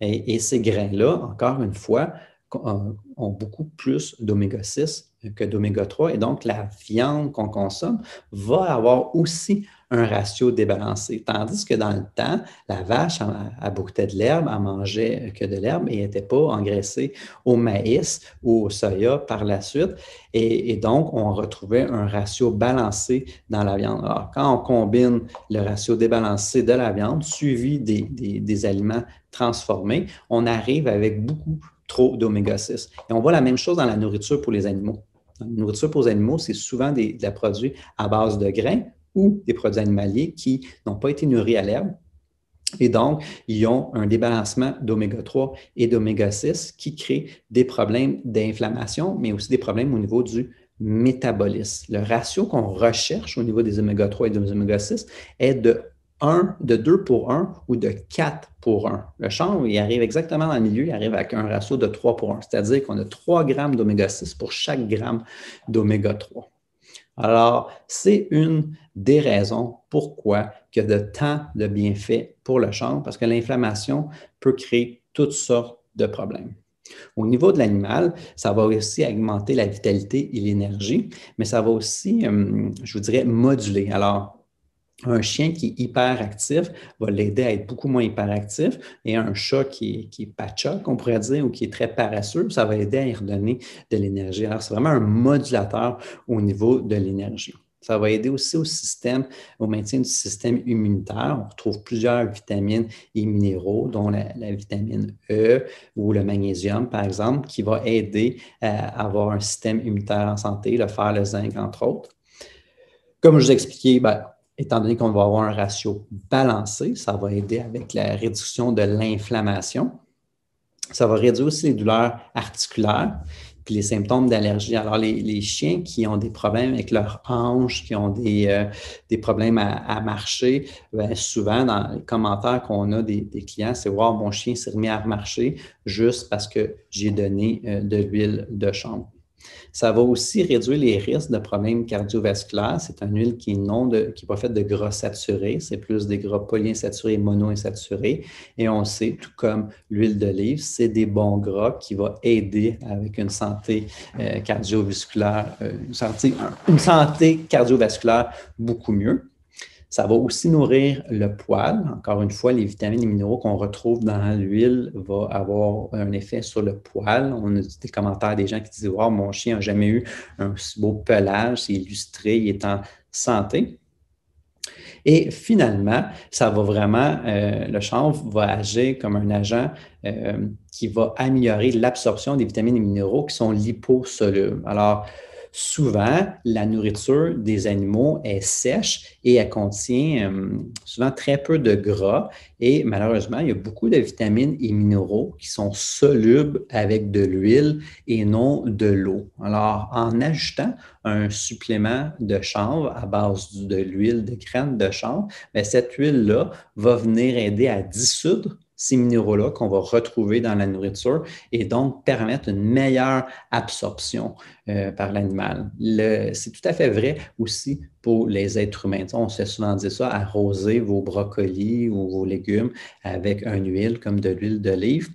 Et, et ces grains-là, encore une fois, ont beaucoup plus d'oméga 6 que d'oméga 3. Et donc, la viande qu'on consomme va avoir aussi un ratio débalancé. Tandis que dans le temps, la vache, a beaucoup de l'herbe, a mangé que de l'herbe et n'était pas engraissée au maïs ou au soya par la suite. Et, donc, on retrouvait un ratio balancé dans la viande. Alors, quand on combine le ratio débalancé de la viande suivi des, des aliments transformés, on arrive avec beaucoup trop d'oméga 6. Et on voit la même chose dans la nourriture pour les animaux nourriture pour les animaux, c'est souvent des, produits à base de grains ou des produits animaliers qui n'ont pas été nourris à l'herbe. Et donc, ils ont un débalancement d'oméga 3 et d'oméga 6 qui crée des problèmes d'inflammation, mais aussi des problèmes au niveau du métabolisme. Le ratio qu'on recherche au niveau des oméga 3 et des oméga 6 est de de 2 pour 1 ou de 4 pour 1. Le chanvre, il arrive exactement dans le milieu, il arrive avec un ratio de 3 pour 1, c'est-à-dire qu'on a 3 grammes d'oméga 6 pour chaque gramme d'oméga 3. Alors, c'est une des raisons pourquoi il y a de tant de bienfaits pour le chanvre, parce que l'inflammation peut créer toutes sortes de problèmes. Au niveau de l'animal, ça va aussi augmenter la vitalité et l'énergie, mais ça va aussi, euh, je vous dirais, moduler. Alors, un chien qui est hyperactif va l'aider à être beaucoup moins hyperactif et un chat qui, qui est patchoc, on pourrait dire, ou qui est très paresseux, ça va aider à y redonner de l'énergie. Alors, c'est vraiment un modulateur au niveau de l'énergie. Ça va aider aussi au système, au maintien du système immunitaire. On retrouve plusieurs vitamines et minéraux, dont la, vitamine E ou le magnésium, par exemple, qui va aider à avoir un système immunitaire en santé, le fer, le zinc, entre autres. Comme je vous expliqué, bien, étant donné qu'on va avoir un ratio balancé, ça va aider avec la réduction de l'inflammation. Ça va réduire aussi les douleurs articulaires puis les symptômes d'allergie. Alors, les, chiens qui ont des problèmes avec leurs hanches, qui ont des, euh, problèmes à, marcher, ben, souvent dans les commentaires qu'on a des, clients, c'est Wow, mon chien s'est remis à marcher juste parce que j'ai donné euh, de l'huile de chambre. Ça va aussi réduire les risques de problèmes cardiovasculaires. C'est une huile qui n'est pas faite de gras saturés, c'est plus des gras polyinsaturés et monoinsaturés. Et on sait, tout comme l'huile d'olive, c'est des bons gras qui vont aider avec une santé euh, cardiovasculaire, euh, une santé cardiovasculaire beaucoup mieux. Ça va aussi nourrir le poil. Encore une fois, les vitamines et minéraux qu'on retrouve dans l'huile vont avoir un effet sur le poil. On a des commentaires des gens qui disent Wow, mon chien n'a jamais eu un si beau pelage, c'est illustré, il est en santé. Et finalement, ça va vraiment, euh, le chanvre va agir comme un agent euh, qui va améliorer l'absorption des vitamines et minéraux qui sont liposolubles. Alors, souvent, la nourriture des animaux est sèche et elle contient euh, souvent très peu de gras. Et malheureusement, il y a beaucoup de vitamines et minéraux qui sont solubles avec de l'huile et non de l'eau. Alors, en ajoutant un supplément de chanvre à base de l'huile de graines de chanvre, ben, cette huile-là va venir aider à dissoudre ces minéraux-là qu'on va retrouver dans la nourriture et donc permettre une meilleure absorption euh, par l'animal. C'est tout à fait vrai aussi pour les êtres humains. On se souvent dire ça, arroser vos brocolis ou vos légumes avec une huile comme de l'huile d'olive.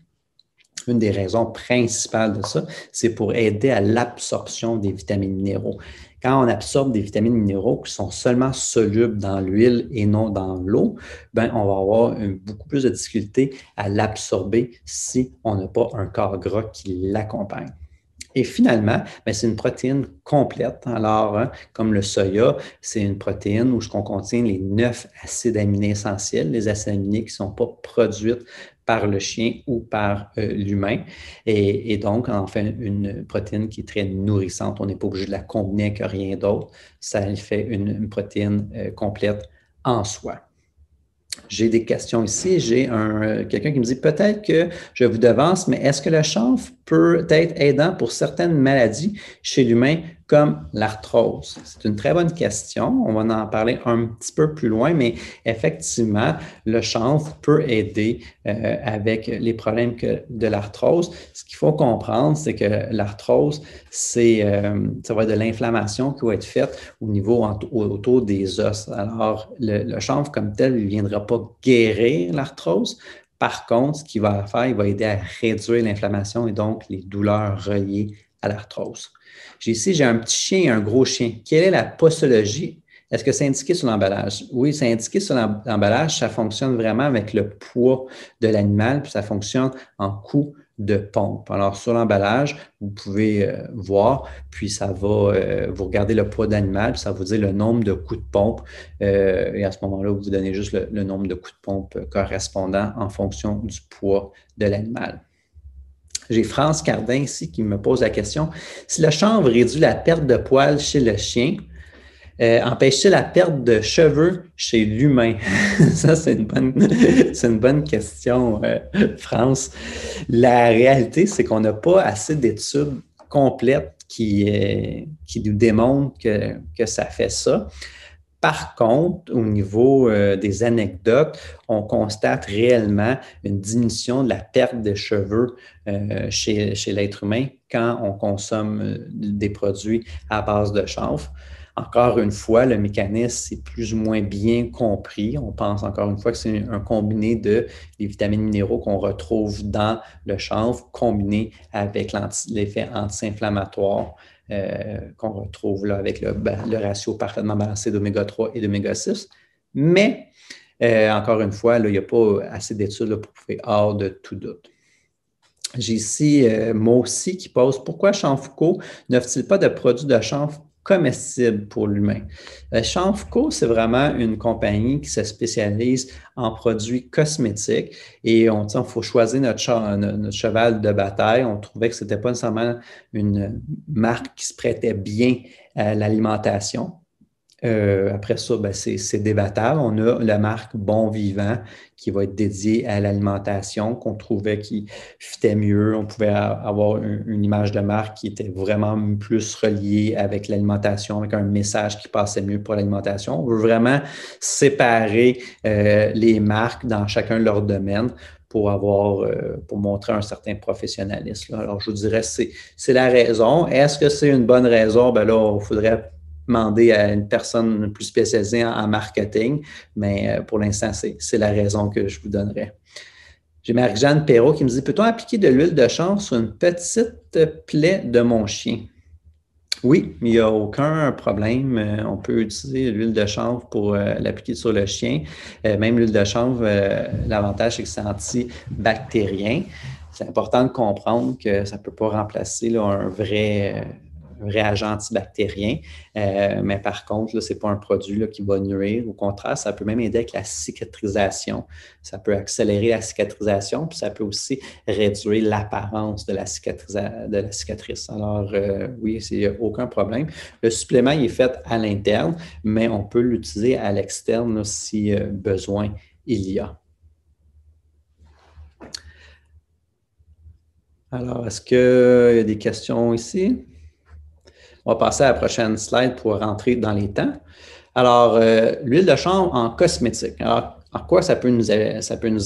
Une des raisons principales de ça, c'est pour aider à l'absorption des vitamines minéraux. Quand on absorbe des vitamines minéraux qui sont seulement solubles dans l'huile et non dans l'eau, ben, on va avoir beaucoup plus de difficultés à l'absorber si on n'a pas un corps gras qui l'accompagne. Et finalement, ben, c'est une protéine complète. Alors, hein, comme le soya, c'est une protéine où ce qu'on contient les neuf acides aminés essentiels, les acides aminés qui ne sont pas produits par le chien ou par euh, l'humain. Et, donc, en fait une protéine qui est très nourrissante. On n'est pas obligé de la combiner avec rien d'autre. Ça fait une, protéine euh, complète en soi. J'ai des questions ici. J'ai un, euh, quelqu'un qui me dit peut-être que je vous devance, mais est-ce que le chanvre peut être aidant pour certaines maladies chez l'humain comme l'arthrose? C'est une très bonne question. On va en parler un petit peu plus loin, mais effectivement, le chanvre peut aider euh, avec les problèmes de l'arthrose. Ce qu'il faut comprendre, c'est que l'arthrose, c'est euh, ça va être de l'inflammation qui va être faite au niveau autour des os. Alors, le, le chanvre comme tel ne viendra pas guérir l'arthrose, par contre, ce qu'il va faire, il va aider à réduire l'inflammation et donc les douleurs reliées à l'arthrose. J'ai ici, j'ai un petit chien et un gros chien. Quelle est la postologie? Est-ce que c'est indiqué sur l'emballage? Oui, c'est indiqué sur l'emballage. Ça fonctionne vraiment avec le poids de l'animal, puis ça fonctionne en coups de pompe. Alors, sur l'emballage, vous pouvez euh, voir, puis ça va, euh, vous regardez le poids d'animal, puis ça vous dit le nombre de coups de pompe. Euh, et à ce moment-là, vous donnez juste le nombre de coups de pompe correspondant en fonction du poids de l'animal. J'ai France Cardin ici qui me pose la question. Si le chanvre réduit la perte de poils chez le chien, euh, empêche-t-il la perte de cheveux chez l'humain? Ça, c'est une bonne, une bonne question, euh, France. La réalité, c'est qu'on n'a pas assez d'études complètes qui, euh, qui nous démontrent que, que ça fait ça. Par contre, au niveau euh, des anecdotes, on constate réellement une diminution de la perte de cheveux euh, chez, l'être humain quand on consomme euh, des produits à base de chanvre. Encore une fois, le mécanisme est plus ou moins bien compris. On pense encore une fois que c'est un combiné de les vitamines minéraux qu'on retrouve dans le chanvre, combiné avec l'effet anti-inflammatoire euh, qu'on retrouve là avec le, ratio parfaitement balancé d'oméga 3 et d'oméga 6. Mais, euh, encore une fois, là, il n'y a pas assez d'études pour prouver hors de tout doute. J'ai ici euh, qui pose Pourquoi Chanfco n'offre-t-il pas de produits de chanvre comestibles pour l'humain. Euh, Chanfco, c'est vraiment une compagnie qui se spécialise en produits cosmétiques et on dit qu'il faut choisir notre, cheval de bataille. On trouvait que ce n'était pas nécessairement une marque qui se prêtait bien à l'alimentation. Euh, après ça, ben c'est débattable. On a la marque Bon Vivant qui va être dédiée à l'alimentation qu'on trouvait qui fitait mieux. On pouvait avoir une, image de marque qui était vraiment plus reliée avec l'alimentation, avec un message qui passait mieux pour l'alimentation. On veut vraiment séparer euh, les marques dans chacun de leurs domaines pour avoir, euh, pour montrer un certain professionnalisme. Alors, je vous dirais, c'est la raison. Est-ce que c'est une bonne raison? Ben là, il faudrait demander à une personne plus spécialisée en, marketing, mais euh, pour l'instant, c'est la raison que je vous donnerai. J'ai Marie-Jeanne Perrault qui me dit Peut-on appliquer de l'huile de chanvre sur une petite plaie de mon chien Oui, il n'y a aucun problème. Euh, on peut utiliser l'huile de chanvre pour euh, l'appliquer sur le chien. même l'huile de chanvre, l'avantage, c'est que c'est antibactérien. C'est important de comprendre que ça ne peut pas remplacer un vrai réagent antibactérien. Euh, mais par contre, ce n'est pas un produit qui va nuire. Au contraire, ça peut même aider avec la cicatrisation. Ça peut accélérer la cicatrisation, puis ça peut aussi réduire l'apparence de, la cicatrice. Alors, euh, oui, il n'y a aucun problème. Le supplément, est fait à l'interne, mais on peut l'utiliser à l'externe si euh, besoin il y a. Alors, est-ce qu'il y a des questions ici? On va passer à la prochaine slide pour rentrer dans les temps. Alors, euh, l'huile de chanvre en cosmétique. Alors, en quoi ça peut nous,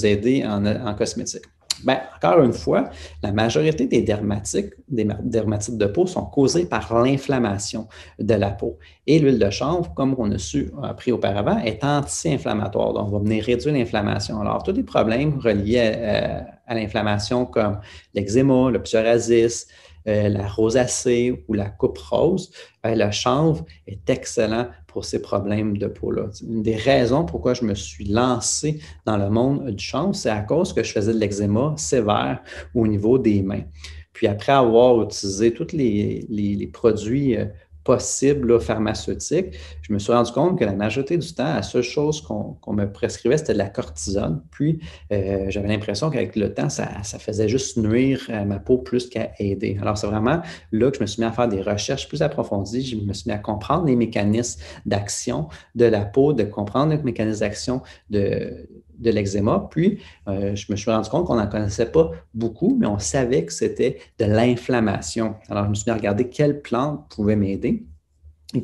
aider en, cosmétique? Bien, encore une fois, la majorité des dermatites, des dermatites de peau sont causées par l'inflammation de la peau. Et l'huile de chanvre, comme on a su euh, appris auparavant, est anti-inflammatoire. Donc, on va venir réduire l'inflammation. Alors, tous les problèmes reliés à, euh, à l'inflammation comme l'eczéma, le psoriasis, euh, la rosacée ou la coupe rose, euh, le chanvre est excellent pour ces problèmes de peau-là. Une des raisons pourquoi je me suis lancé dans le monde du chanvre, c'est à cause que je faisais de l'eczéma sévère au niveau des mains. Puis après avoir utilisé tous les produits euh, possible pharmaceutique, je me suis rendu compte que la majorité du temps, la seule chose qu'on me prescrivait, c'était de la cortisone. Puis, euh, j'avais l'impression qu'avec le temps, ça, faisait juste nuire ma peau plus qu'à aider. Alors, c'est vraiment là que je me suis mis à faire des recherches plus approfondies. Je me suis mis à comprendre les mécanismes d'action de la peau, de comprendre les mécanismes d'action de de l'eczéma. Puis, euh, je me suis rendu compte qu'on n'en connaissait pas beaucoup, mais on savait que c'était de l'inflammation. Alors, je me suis mis à regarder quelles plantes pouvaient m'aider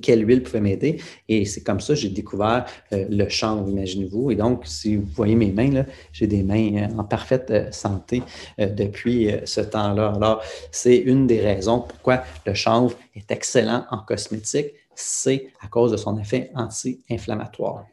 quelle huile pouvait m'aider. Et c'est comme ça que j'ai découvert euh, le chanvre, imaginez-vous. Et donc, si vous voyez mes mains, j'ai des mains euh, en parfaite santé depuis ce temps-là. Alors, c'est une des raisons pourquoi le chanvre est excellent en cosmétique. C'est à cause de son effet anti-inflammatoire.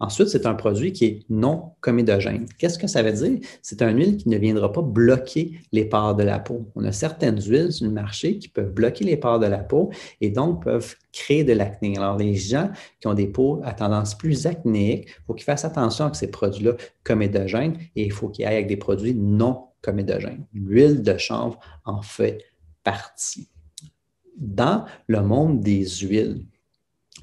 Ensuite, c'est un produit qui est non comédogène. Qu'est-ce que ça veut dire? C'est une huile qui ne viendra pas bloquer les pores de la peau. On a certaines huiles sur le marché qui peuvent bloquer les pores de la peau et donc peuvent créer de l'acné. Alors, les gens qui ont des peaux à tendance plus acnéique, il faut qu'ils fassent attention à ces produits-là comédogènes et il faut qu'ils aillent avec des produits non comédogènes. L'huile de chanvre en fait partie. Dans le monde des huiles,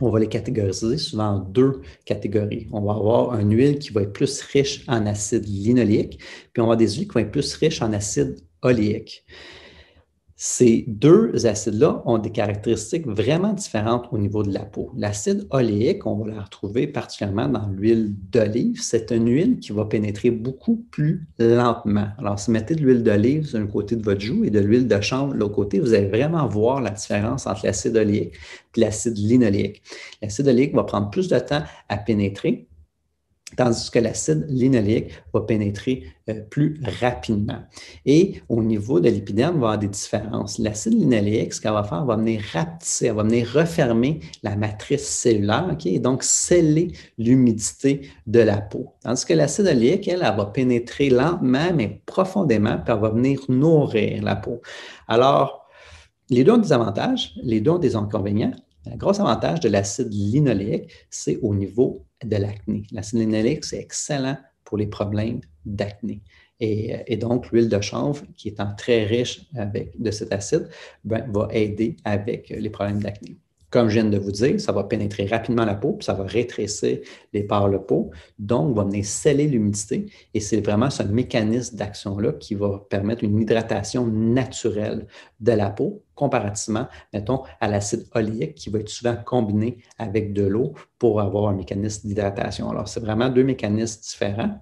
on va les catégoriser souvent en deux catégories. On va avoir une huile qui va être plus riche en acide linolique, puis on va avoir des huiles qui vont être plus riches en acide oléique. Ces deux acides-là ont des caractéristiques vraiment différentes au niveau de la peau. L'acide oléique, on va la retrouver particulièrement dans l'huile d'olive. C'est une huile qui va pénétrer beaucoup plus lentement. Alors, si vous mettez de l'huile d'olive d'un côté de votre joue et de l'huile de chambre de l'autre côté, vous allez vraiment voir la différence entre l'acide oléique et l'acide linoléique. L'acide oléique va prendre plus de temps à pénétrer, tandis que l'acide linoléique va pénétrer euh, plus rapidement. Et au niveau de l'épiderme, il va y avoir des différences. L'acide linoléique, ce qu'elle va faire, va venir rapetisser, elle va venir refermer la matrice cellulaire, ok, et donc sceller l'humidité de la peau. Tandis que l'acide oléique, elle, elle va pénétrer lentement, mais profondément, puis elle va venir nourrir la peau. Alors, les deux ont des avantages, les deux ont des inconvénients. Le gros avantage de l'acide linoléique, c'est au niveau de l'acné. La c'est excellent pour les problèmes d'acné. Et, donc, l'huile de chanvre, qui étant très riche avec, de cet acide, ben, va aider avec les problèmes d'acné. Comme je viens de vous dire, ça va pénétrer rapidement la peau, puis ça va rétrécir les pores de peau, donc va venir sceller l'humidité. Et c'est vraiment ce mécanisme d'action-là qui va permettre une hydratation naturelle de la peau, comparativement, mettons, à l'acide oléique qui va être souvent combiné avec de l'eau pour avoir un mécanisme d'hydratation. Alors, c'est vraiment deux mécanismes différents,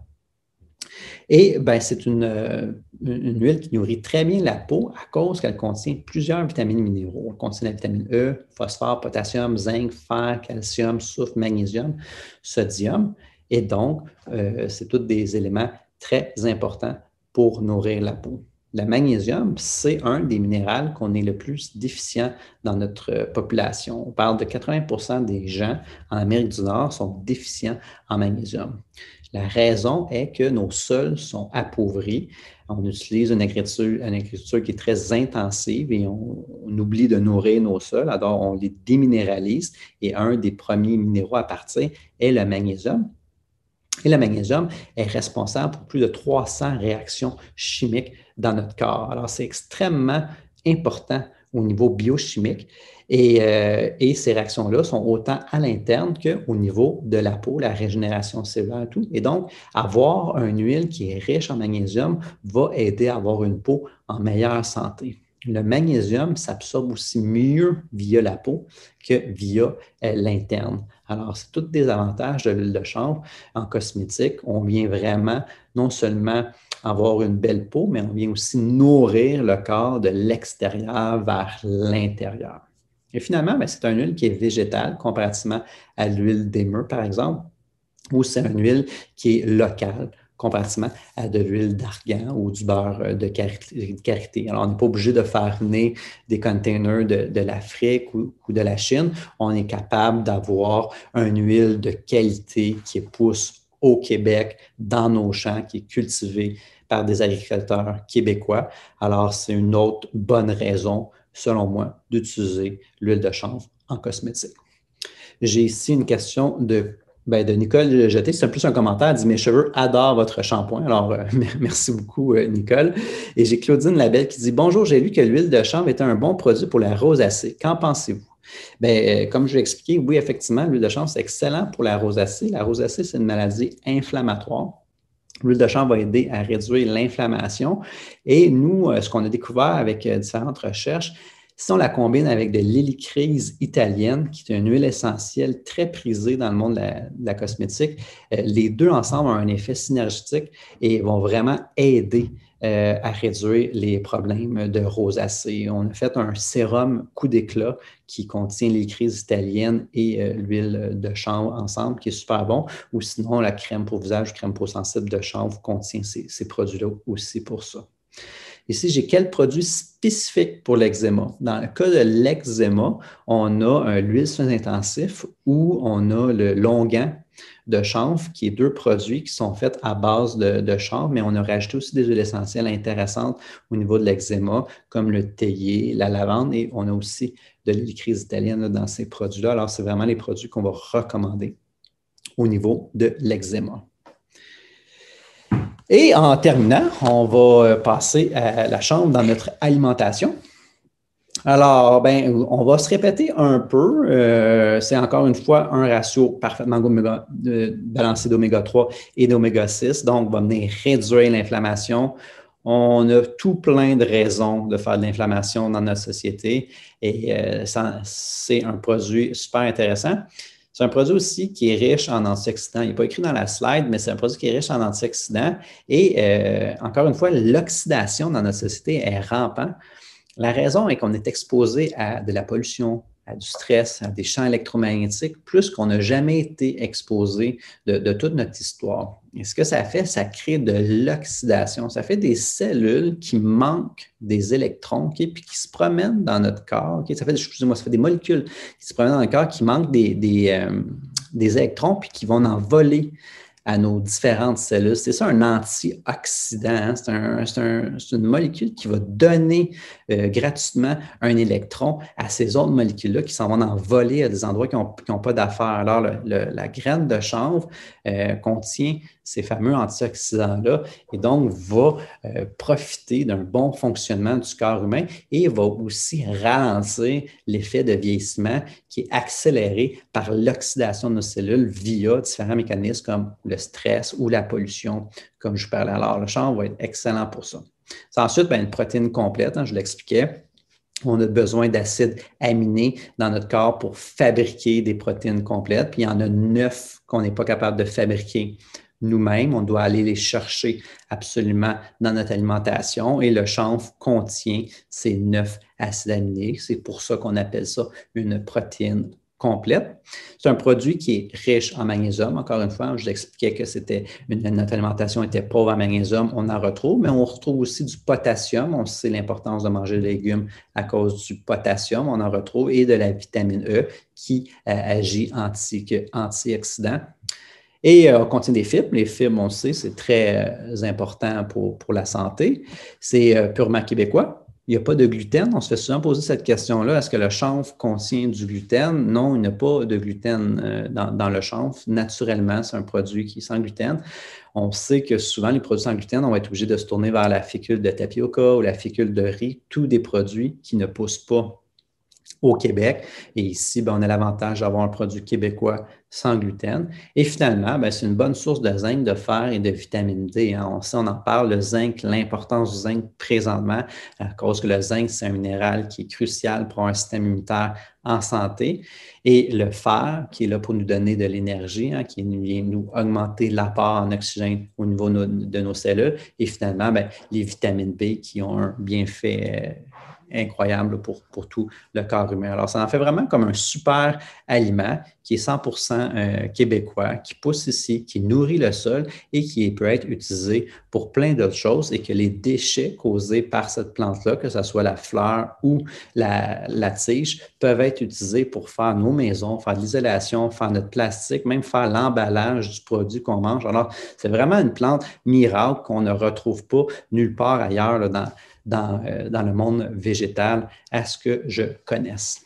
et ben, c'est euh, une, huile qui nourrit très bien la peau à cause qu'elle contient plusieurs vitamines minéraux. Elle contient la vitamine E, phosphore, potassium, zinc, fer, calcium, soufre, magnésium, sodium. Et donc, euh, c'est tous des éléments très importants pour nourrir la peau. Le magnésium, c'est un des minéraux qu'on est le plus déficient dans notre population. On parle de 80 des gens en Amérique du Nord sont déficients en magnésium. La raison est que nos sols sont appauvris. On utilise une agriculture, qui est très intensive et on, on, oublie de nourrir nos sols. Alors, on les déminéralise et un des premiers minéraux à partir est le magnésium. Et le magnésium est responsable pour plus de 300 réactions chimiques dans notre corps. Alors, c'est extrêmement important au niveau biochimique. Euh, et, ces réactions-là sont autant à l'interne qu'au niveau de la peau, la régénération cellulaire et tout. Et donc, avoir une huile qui est riche en magnésium va aider à avoir une peau en meilleure santé. Le magnésium s'absorbe aussi mieux via la peau que via euh, l'interne. Alors, c'est tous des avantages de l'huile de chanvre en cosmétique. On vient vraiment non seulement avoir une belle peau, mais on vient aussi nourrir le corps de l'extérieur vers l'intérieur. Et finalement, ben, c'est une huile qui est végétale comparativement à l'huile d'émeu, par exemple, ou c'est une huile qui est locale comparativement à de l'huile d'argan ou du beurre euh, de karité. Alors, on n'est pas obligé de faire venir des containers de, l'Afrique ou, de la Chine. On est capable d'avoir une huile de qualité qui pousse au Québec, dans nos champs, qui est cultivée par des agriculteurs québécois. Alors, c'est une autre bonne raison selon moi, d'utiliser l'huile de chanvre en cosmétique. J'ai ici une question de, ben, de Nicole Jeté. C'est plus un commentaire. Elle dit Mes cheveux adorent votre shampoing. Alors, euh, merci beaucoup, euh, Nicole. Et j'ai Claudine Labelle qui dit Bonjour, j'ai lu que l'huile de chanvre est un bon produit pour la rosacée. Qu'en pensez-vous Bien, euh, comme je l'ai expliqué, oui, effectivement, l'huile de chanvre, c'est excellent pour la rosacée. La rosacée, c'est une maladie inflammatoire. L'huile de chanvre va aider à réduire l'inflammation. Et nous, euh, ce qu'on a découvert avec euh, différentes recherches, si on la combine avec de l'hélicrise italienne, qui est une huile essentielle très prisée dans le monde de la, cosmétique, euh, les deux ensemble ont un effet synergétique et vont vraiment aider euh, à réduire les problèmes de rosacée. On a fait un sérum coup d'éclat qui contient les italienne et euh, l'huile de chanvre ensemble, qui est super bon. Ou sinon, la crème pour visage, crème pour sensible de chanvre contient ces, produits-là aussi pour ça. Ici, j'ai quel produits spécifiques pour l'eczéma. Dans le cas de l'eczéma, on a l'huile soins intensif ou on a le longan de chanvre, qui est deux produits qui sont faits à base de, de chanvre, mais on a rajouté aussi des huiles essentielles intéressantes au niveau de l'eczéma, comme le théier, la lavande, et on a aussi de l'hélicrise italienne dans ces produits-là. Alors, c'est vraiment les produits qu'on va recommander au niveau de l'eczéma. Et en terminant, on va euh, passer à la chambre dans notre alimentation. Alors, ben, on va se répéter un peu. Euh, c'est encore une fois un ratio parfaitement balancé d'oméga 3 et d'oméga 6, donc va venir réduire l'inflammation. On a tout plein de raisons de faire de l'inflammation dans notre société et euh, c'est un produit super intéressant. C'est un produit aussi qui est riche en antioxydants. Il n'est pas écrit dans la slide, mais c'est un produit qui est riche en antioxydants. Et euh, encore une fois, l'oxydation dans notre société est rampante. La raison est qu'on est exposé à de la pollution, à du stress, à des champs électromagnétiques, plus qu'on n'a jamais été exposé de, toute notre histoire. Et ce que ça fait, ça crée de l'oxydation. Ça fait des cellules qui manquent des électrons, puis qui se promènent dans notre corps. Ça, fait, moi des molécules qui se promènent dans notre corps, qui manquent des, euh, des électrons, puis qui vont en voler à nos différentes cellules. C'est ça un antioxydant. Hein. C'est une molécule qui va donner euh, gratuitement un électron à ces autres molécules-là qui s'en vont envoler à des endroits qui n'ont pas d'affaires. Alors, la graine de chanvre euh, contient ces fameux antioxydants-là et donc va euh, profiter d'un bon fonctionnement du corps humain et va aussi ralentir l'effet de vieillissement qui est accéléré par l'oxydation de nos cellules via différents mécanismes comme le stress ou la pollution, comme je vous parlais. Alors, le champ va être excellent pour ça. Ensuite, ben, une protéine complète, hein, je l'expliquais. On a besoin d'acides aminés dans notre corps pour fabriquer des protéines complètes. Puis il y en a neuf qu'on n'est pas capable de fabriquer nous-mêmes, on doit aller les chercher absolument dans notre alimentation et le chanvre contient ces neuf acides aminés. C'est pour ça qu'on appelle ça une protéine complète. C'est un produit qui est riche en magnésium. Encore une fois, je vous expliquais que c'était notre alimentation était pauvre en magnésium, on en retrouve, mais on retrouve aussi du potassium. On sait l'importance de manger des légumes à cause du potassium, on en retrouve, et de la vitamine E qui euh, agit anti, antioxydant. Et euh, on contient des fibres. Les fibres, on le sait, c'est très euh, important pour, la santé. C'est euh, purement québécois. Il n'y a pas de gluten. On se fait souvent poser cette question-là. Est-ce que le chanvre contient du gluten? Non, il n'y a pas de gluten dans, le chanvre. Naturellement, c'est un produit qui est sans gluten. On sait que souvent, les produits sans gluten, on va être obligé de se tourner vers la fécule de tapioca ou la fécule de riz, tous des produits qui ne poussent pas au Québec. Et ici, ben, on a l'avantage d'avoir un produit québécois sans gluten. Et finalement, ben, c'est une bonne source de zinc, de fer et de vitamine D. Hein. On, on en parle, le zinc, l'importance du zinc présentement, à cause que le zinc, c'est un minéral qui est crucial pour un système immunitaire en santé, et le fer, qui est là pour nous donner de l'énergie, hein, qui vient nous augmenter l'apport en oxygène au niveau de nos cellules, et finalement, ben, les vitamines B qui ont un bienfait euh, incroyable pour, tout le corps humain. Alors, ça en fait vraiment comme un super aliment qui est 100% euh, québécois, qui pousse ici, qui nourrit le sol et qui peut être utilisé pour plein d'autres choses et que les déchets causés par cette plante-là, que ce soit la fleur ou la, la tige, peuvent être utilisé pour faire nos maisons, faire l'isolation, faire notre plastique, même faire l'emballage du produit qu'on mange. Alors, c'est vraiment une plante miracle qu'on ne retrouve pas nulle part ailleurs euh, dans, le monde végétal, à ce que je connaisse.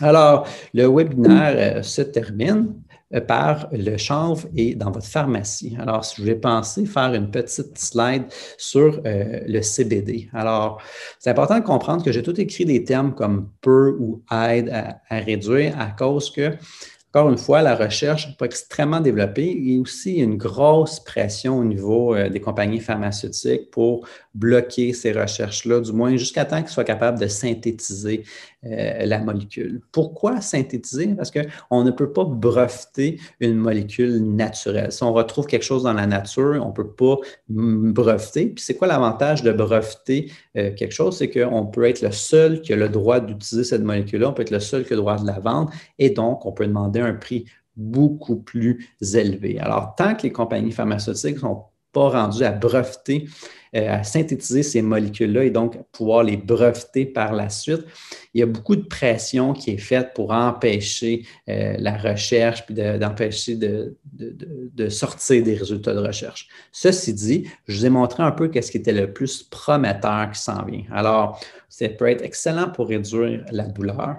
Alors, le webinaire euh, se termine. Euh, par le chanvre et dans votre pharmacie. Alors, je vais penser faire une petite slide sur euh, le CBD. Alors, c'est important de comprendre que j'ai tout écrit des termes comme peut » ou aide à, réduire à cause que, encore une fois, la recherche n'est pas extrêmement développée et aussi une grosse pression au niveau euh, des compagnies pharmaceutiques pour bloquer ces recherches-là, du moins jusqu'à temps qu'ils soient capables de synthétiser euh, la molécule. Pourquoi synthétiser? Parce qu'on ne peut pas breveter une molécule naturelle. Si on retrouve quelque chose dans la nature, on ne peut pas breveter. Puis c'est quoi l'avantage de breveter euh, quelque chose? C'est qu'on peut être le seul qui a le droit d'utiliser cette molécule-là, on peut être le seul qui a le droit de la vendre et donc on peut demander un prix beaucoup plus élevé. Alors, tant que les compagnies pharmaceutiques sont pas rendu à breveter, euh, à synthétiser ces molécules-là et donc pouvoir les breveter par la suite. Il y a beaucoup de pression qui est faite pour empêcher euh, la recherche, puis d'empêcher de, sortir des résultats de recherche. Ceci dit, je vous ai montré un peu qu'est-ce qui était le plus prometteur qui s'en vient. Alors, ça peut être excellent pour réduire la douleur.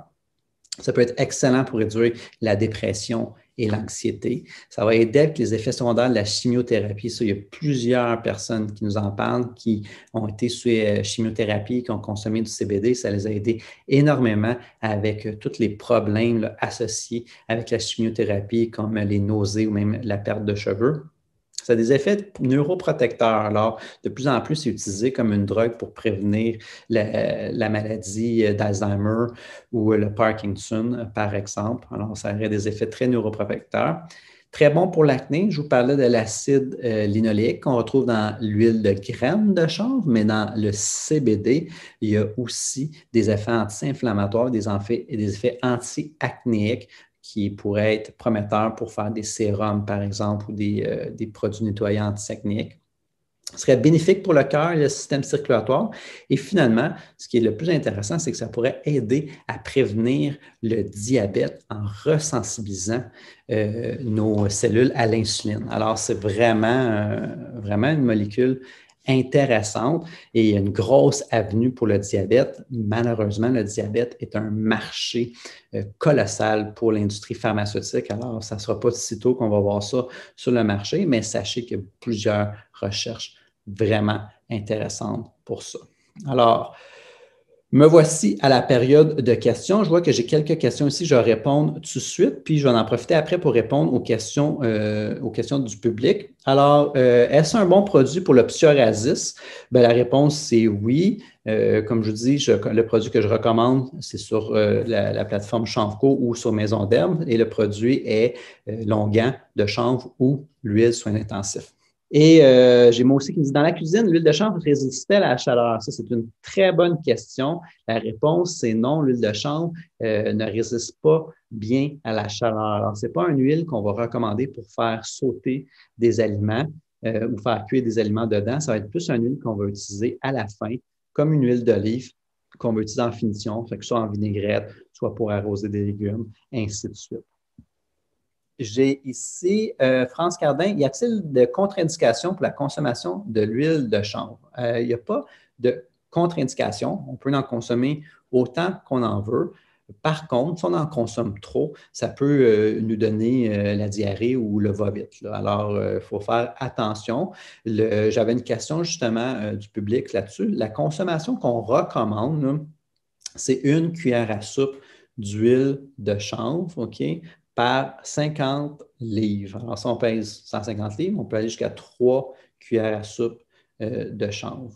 Ça peut être excellent pour réduire la dépression et mm-hmm. l'anxiété. Ça va aider avec les effets secondaires de la chimiothérapie. il y a plusieurs personnes qui nous en parlent, qui ont été sous euh, chimiothérapie, qui ont consommé du CBD. Ça les a aidés énormément avec euh, tous les problèmes associés avec la chimiothérapie, comme les nausées ou même la perte de cheveux. Ça a des effets neuroprotecteurs. Alors, de plus en plus, c'est utilisé comme une drogue pour prévenir la, euh, maladie euh, d'Alzheimer ou euh, le Parkinson, par exemple. Alors, ça aurait des effets très neuroprotecteurs. Très bon pour l'acné. Je vous parlais de l'acide linolique qu'on retrouve dans l'huile de crème de chanvre, mais dans le CBD, il y a aussi des effets anti-inflammatoires, des, des effets anti-acnéiques qui pourrait être prometteur pour faire des sérums, par exemple, ou des, euh, produits nettoyants techniques. Ce serait bénéfique pour le cœur et le système circulatoire. Et finalement, ce qui est le plus intéressant, c'est que ça pourrait aider à prévenir le diabète en resensibilisant euh, nos cellules à l'insuline. Alors, c'est vraiment, euh, vraiment une molécule intéressante et il une grosse avenue pour le diabète. Malheureusement, le diabète est un marché euh, colossal pour l'industrie pharmaceutique. Alors, ça ne sera pas si tôt qu'on va voir ça sur le marché, mais sachez qu'il y a plusieurs recherches vraiment intéressantes pour ça. Alors, me voici à la période de questions. Je vois que j'ai quelques questions ici. Je vais répondre tout de suite, puis je vais en profiter après pour répondre aux questions, euh, aux questions du public. Alors, euh, est-ce un bon produit pour le psoriasis? Ben, la réponse, c'est oui. Euh, comme je vous dis, le produit que je recommande, c'est sur la, la, plateforme Chanvco ou sur Maison d'Herbe, et le produit est l'onguent de chanvre ou l'huile soin intensif. Et euh, j'ai moi aussi qui me dit dans la cuisine, l'huile de chanvre résiste-t-elle à la chaleur? Ça, c'est une très bonne question. La réponse, c'est non, l'huile de chanvre euh, ne résiste pas bien à la chaleur. Alors, ce n'est pas une huile qu'on va recommander pour faire sauter des aliments euh, ou faire cuire des aliments dedans. Ça va être plus une huile qu'on va utiliser à la fin, comme une huile d'olive qu'on va utiliser en finition, que soit en vinaigrette, soit pour arroser des légumes, ainsi de suite. J'ai ici euh, France Cardin. Y a-t-il de contre-indications pour la consommation de l'huile de chanvre? Il euh, n'y a pas de contre-indication. On peut en consommer autant qu'on en veut. Par contre, si on en consomme trop, ça peut euh, nous donner la diarrhée ou le va Alors, il faut faire attention. J'avais une question justement du public là-dessus. La consommation qu'on recommande, c'est une cuillère à soupe d'huile de chanvre, OK, par 50 livres. Alors, si on pèse 150 livres, on peut aller jusqu'à 3 cuillères à soupe euh, de chanvre.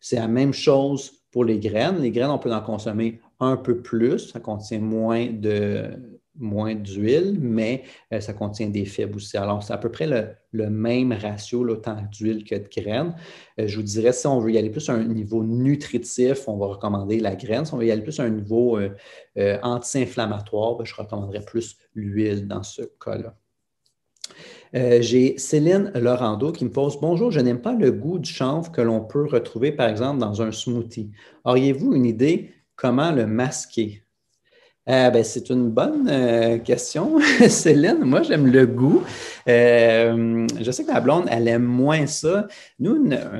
C'est la même chose pour les graines. Les graines, on peut en consommer un peu plus, ça contient moins de, moins d'huile, mais euh, ça contient des fibres aussi. Alors, c'est à peu près le, même ratio, autant d'huile que de graines. Euh, je vous dirais, si on veut y aller plus à un niveau nutritif, on va recommander la graine. Si on veut y aller plus à un niveau euh, anti-inflammatoire, ben, je recommanderais plus l'huile dans ce cas-là. j'ai Céline Laurando qui me pose Bonjour, je n'aime pas le goût du chanvre que l'on peut retrouver, par exemple, dans un smoothie. Auriez-vous une idée comment le masquer? Euh, ben, c'est une bonne euh, question, Céline. Moi, j'aime le goût. Euh, je sais que la blonde, elle aime moins ça. Nous,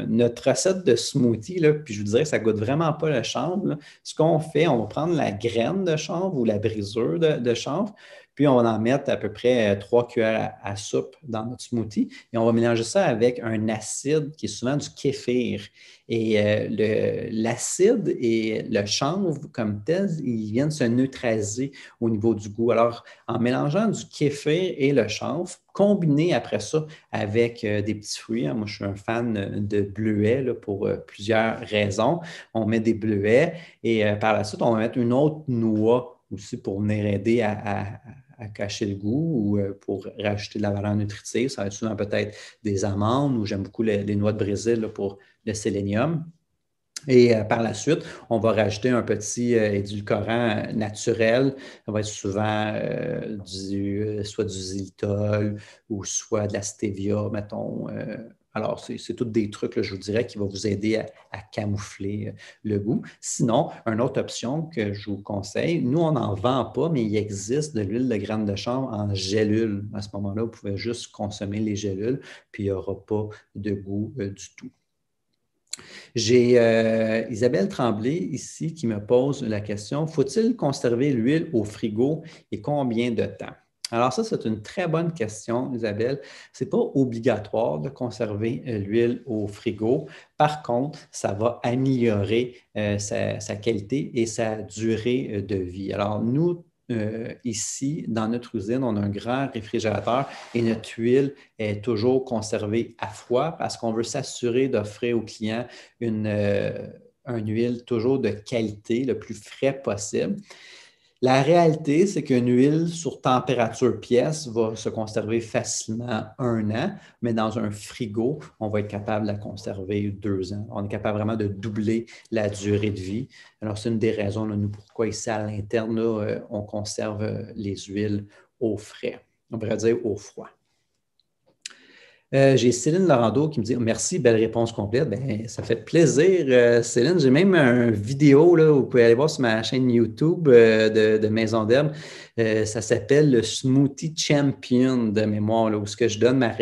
notre recette de smoothie, là, puis je vous dirais que ça goûte vraiment pas la chanvre. Ce qu'on fait, on va prendre la graine de chanvre ou la brisure de, de chanvre, puis on va en mettre à peu près euh, trois cuillères à, soupe dans notre smoothie. Et on va mélanger ça avec un acide qui est souvent du kéfir. Et euh, l'acide et le chanvre comme tel, ils viennent se neutraliser au niveau du goût. Alors, en mélangeant du kéfir et le chanvre, combiné après ça avec euh, des petits fruits, hein, moi je suis un fan de bleuets pour plusieurs raisons. On met des bleuets et par la suite, on va mettre une autre noix aussi pour venir aider à à, cacher le goût ou euh, pour rajouter de la valeur nutritive. Ça va être souvent peut-être des amandes ou j'aime beaucoup les, noix de Brésil pour le sélénium. Et euh, par la suite, on va rajouter un petit euh, édulcorant naturel. Ça va être souvent soit du xylitol ou soit de la stevia, mettons, alors, c'est tous des trucs, je vous dirais, qui vont vous aider à, camoufler euh, le goût. Sinon, une autre option que je vous conseille, nous, on n'en vend pas, mais il existe de l'huile de graines de chambre en gélule. À ce moment-là, vous pouvez juste consommer les gélules, puis il n'y aura pas de goût euh, du tout. J'ai euh, Isabelle Tremblay ici qui me pose la question, faut-il conserver l'huile au frigo et combien de temps? Alors ça, c'est une très bonne question, Isabelle. Ce n'est pas obligatoire de conserver euh, l'huile au frigo. Par contre, ça va améliorer euh, sa, qualité et sa durée euh, de vie. Alors nous, ici, dans notre usine, on a un grand réfrigérateur et notre huile est toujours conservée à froid parce qu'on veut s'assurer d'offrir aux clients une, une huile toujours de qualité, le plus frais possible. La réalité, c'est qu'une huile sur température pièce va se conserver facilement un an, mais dans un frigo, on va être capable de la conserver deux ans. On est capable vraiment de doubler la durée de vie. Alors, c'est une des raisons, nous, pourquoi ici, à l'interne, euh, on conserve euh, les huiles au frais, on pourrait dire au froid. Euh, j'ai Céline Laurando qui me dit merci, belle réponse complète. Ben, ça fait plaisir, euh, Céline. J'ai même une vidéo, là, vous pouvez aller voir sur ma chaîne YouTube euh, de, Maison d'Herbe. ça s'appelle le Smoothie Champion de mémoire, là, où ce que je donne ma,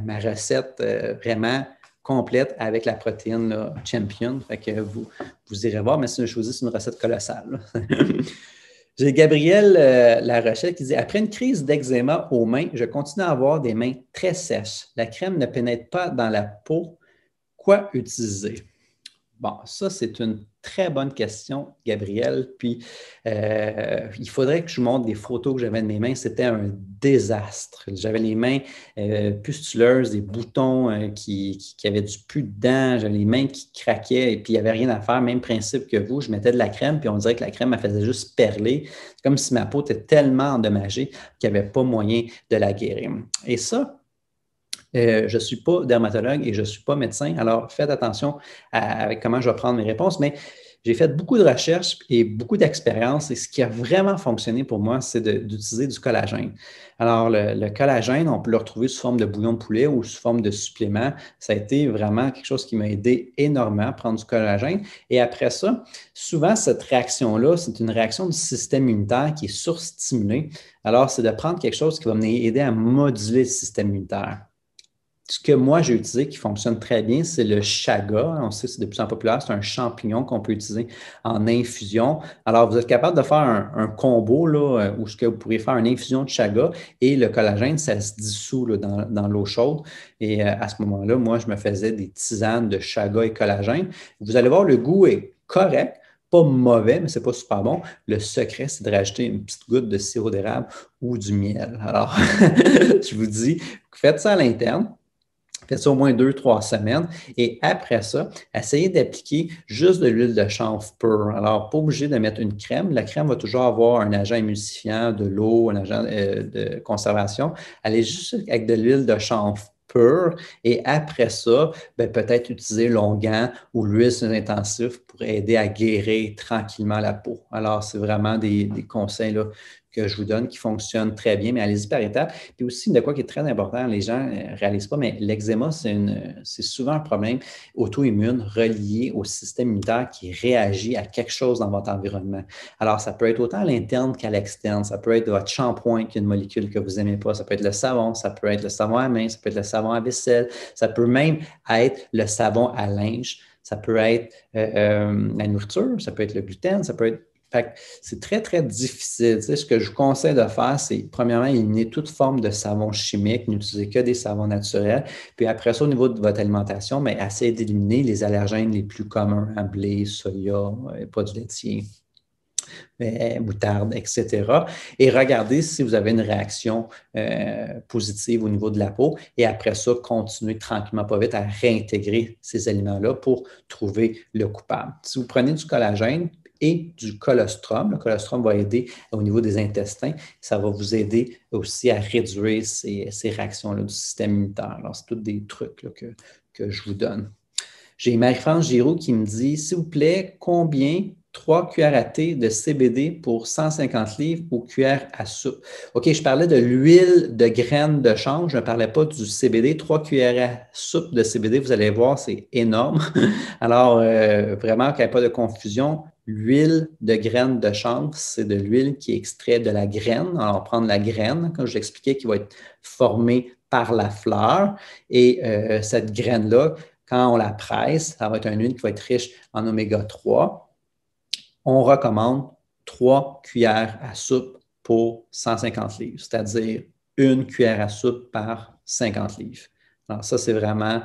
ma, recette vraiment complète avec la protéine Champion. que vous, vous irez voir, mais c'est une, je c'est une recette colossale. J'ai Gabriel euh, Larochette qui dit Après une crise d'eczéma aux mains, je continue à avoir des mains très sèches. La crème ne pénètre pas dans la peau. Quoi utiliser Bon, ça, c'est une très bonne question, Gabriel. Puis, euh, il faudrait que je montre des photos que j'avais de mes mains. C'était un désastre. J'avais les mains euh, pustuleuses, des boutons euh, qui, avaient du pus dedans. J'avais les mains qui craquaient et puis il n'y avait rien à faire. Même principe que vous. Je mettais de la crème, puis on dirait que la crème, me faisait juste perler. comme si ma peau était tellement endommagée qu'il n'y avait pas moyen de la guérir. Et ça, euh, je ne suis pas dermatologue et je ne suis pas médecin, alors faites attention à, avec comment je vais prendre mes réponses, mais j'ai fait beaucoup de recherches et beaucoup d'expériences et ce qui a vraiment fonctionné pour moi, c'est d'utiliser du collagène. Alors, le, collagène, on peut le retrouver sous forme de bouillon de poulet ou sous forme de supplément. Ça a été vraiment quelque chose qui m'a aidé énormément à prendre du collagène. Et après ça, souvent, cette réaction-là, c'est une réaction du système immunitaire qui est surstimulée. Alors, c'est de prendre quelque chose qui va m'aider à moduler le système immunitaire ce que moi j'ai utilisé qui fonctionne très bien, c'est le chaga. On sait que c'est de plus en plus populaire. C'est un champignon qu'on peut utiliser en infusion. Alors, vous êtes capable de faire un, combo là, euh, où ce que vous pourriez faire une infusion de chaga et le collagène, ça se dissout dans, l'eau chaude. Et euh, à ce moment-là, moi, je me faisais des tisanes de chaga et collagène. Vous allez voir, le goût est correct pas mauvais, mais c'est pas super bon. Le secret, c'est de rajouter une petite goutte de sirop d'érable ou du miel. Alors, je vous dis, faites ça à l'interne. Faites ça au moins deux, trois semaines. Et après ça, essayez d'appliquer juste de l'huile de chanvre pure. Alors, pas obligé de mettre une crème. La crème va toujours avoir un agent émulsifiant, de l'eau, un agent euh, de conservation. Allez juste avec de l'huile de chanvre pure. Et après ça, ben, peut-être utiliser l'ongan ou l'huile intensif pour aider à guérir tranquillement la peau. Alors, c'est vraiment des, des conseils là, que je vous donne qui fonctionne très bien, mais allez-y par étapes. Puis aussi, de quoi qui est très important, les gens ne euh, réalisent pas, mais l'eczéma, c'est souvent un problème auto-immune relié au système immunitaire qui réagit à quelque chose dans votre environnement. Alors, ça peut être autant à l'interne qu'à l'externe. Ça peut être votre shampoing qui est une molécule que vous n'aimez pas. Ça peut être le savon, ça peut être le savon à main, ça peut être le savon à vaisselle. Ça peut même être le savon à linge. Ça peut être euh, euh, la nourriture, ça peut être le gluten, ça peut être c'est très, très difficile. ce que je vous conseille de faire, c'est premièrement éliminer toute forme de savon chimique, n'utilisez que des savons naturels. Puis après ça, au niveau de votre alimentation, mais ben, essayez d'éliminer les allergènes les plus communs, hein, blé, soya, euh, pas du laitier, euh, moutarde, etc. Et regardez si vous avez une réaction euh, positive au niveau de la peau. Et après ça, continuez tranquillement, pas vite, à réintégrer ces aliments-là pour trouver le coupable. Si vous prenez du collagène, et du colostrum. Le colostrum va aider au niveau des intestins. Ça va vous aider aussi à réduire ces, réactions-là du système immunitaire. Alors, c'est tous des trucs que, que je vous donne. J'ai Marie-France Giroux qui me dit S'il vous plaît, combien 3 cuillères à thé de CBD pour 150 livres ou cuillères à soupe. OK, je parlais de l'huile de graines de chanvre, je ne parlais pas du CBD. 3 cuillères à soupe de CBD, vous allez voir, c'est énorme. Alors, euh, vraiment, qu'il n'y ait pas de confusion, L'huile de graines de chanvre, c'est de l'huile qui est extraite de la graine. Alors, prendre la graine, comme je l'expliquais, qui va être formée par la fleur. Et euh, cette graine-là, quand on la presse, ça va être une huile qui va être riche en oméga 3. On recommande 3 cuillères à soupe pour 150 livres, c'est-à-dire une cuillère à soupe par 50 livres. Alors, ça, c'est vraiment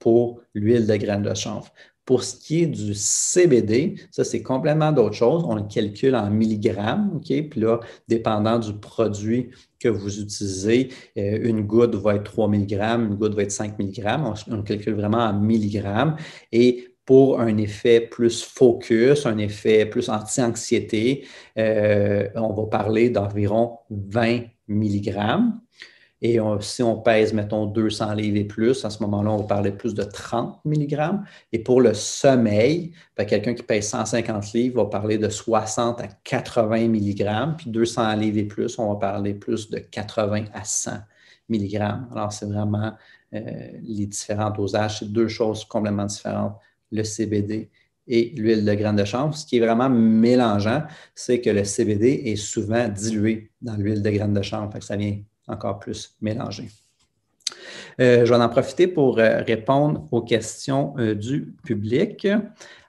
pour l'huile de graines de chanvre. Pour ce qui est du CBD, ça, c'est complètement d'autre chose. On le calcule en milligrammes, OK? Puis là, dépendant du produit que vous utilisez, euh, une goutte va être 3 mg, une goutte va être 5 mg. On, le calcule vraiment en milligrammes. Et pour un effet plus focus, un effet plus anti-anxiété, euh, on va parler d'environ 20 mg. Et si on pèse, mettons, 200 livres et plus, à ce moment-là, on va parler plus de 30 mg. Et pour le sommeil, ben, quelqu'un qui pèse 150 livres va parler de 60 à 80 mg. Puis 200 livres et plus, on va parler plus de 80 à 100 mg. Alors, c'est vraiment euh, les différents dosages. C'est deux choses complètement différentes, le CBD et l'huile de graines de chanvre. Ce qui est vraiment mélangeant, c'est que le CBD est souvent dilué dans l'huile de graines de chanvre. ça vient encore plus mélangé. Euh, je vais en profiter pour euh, répondre aux questions euh, du public.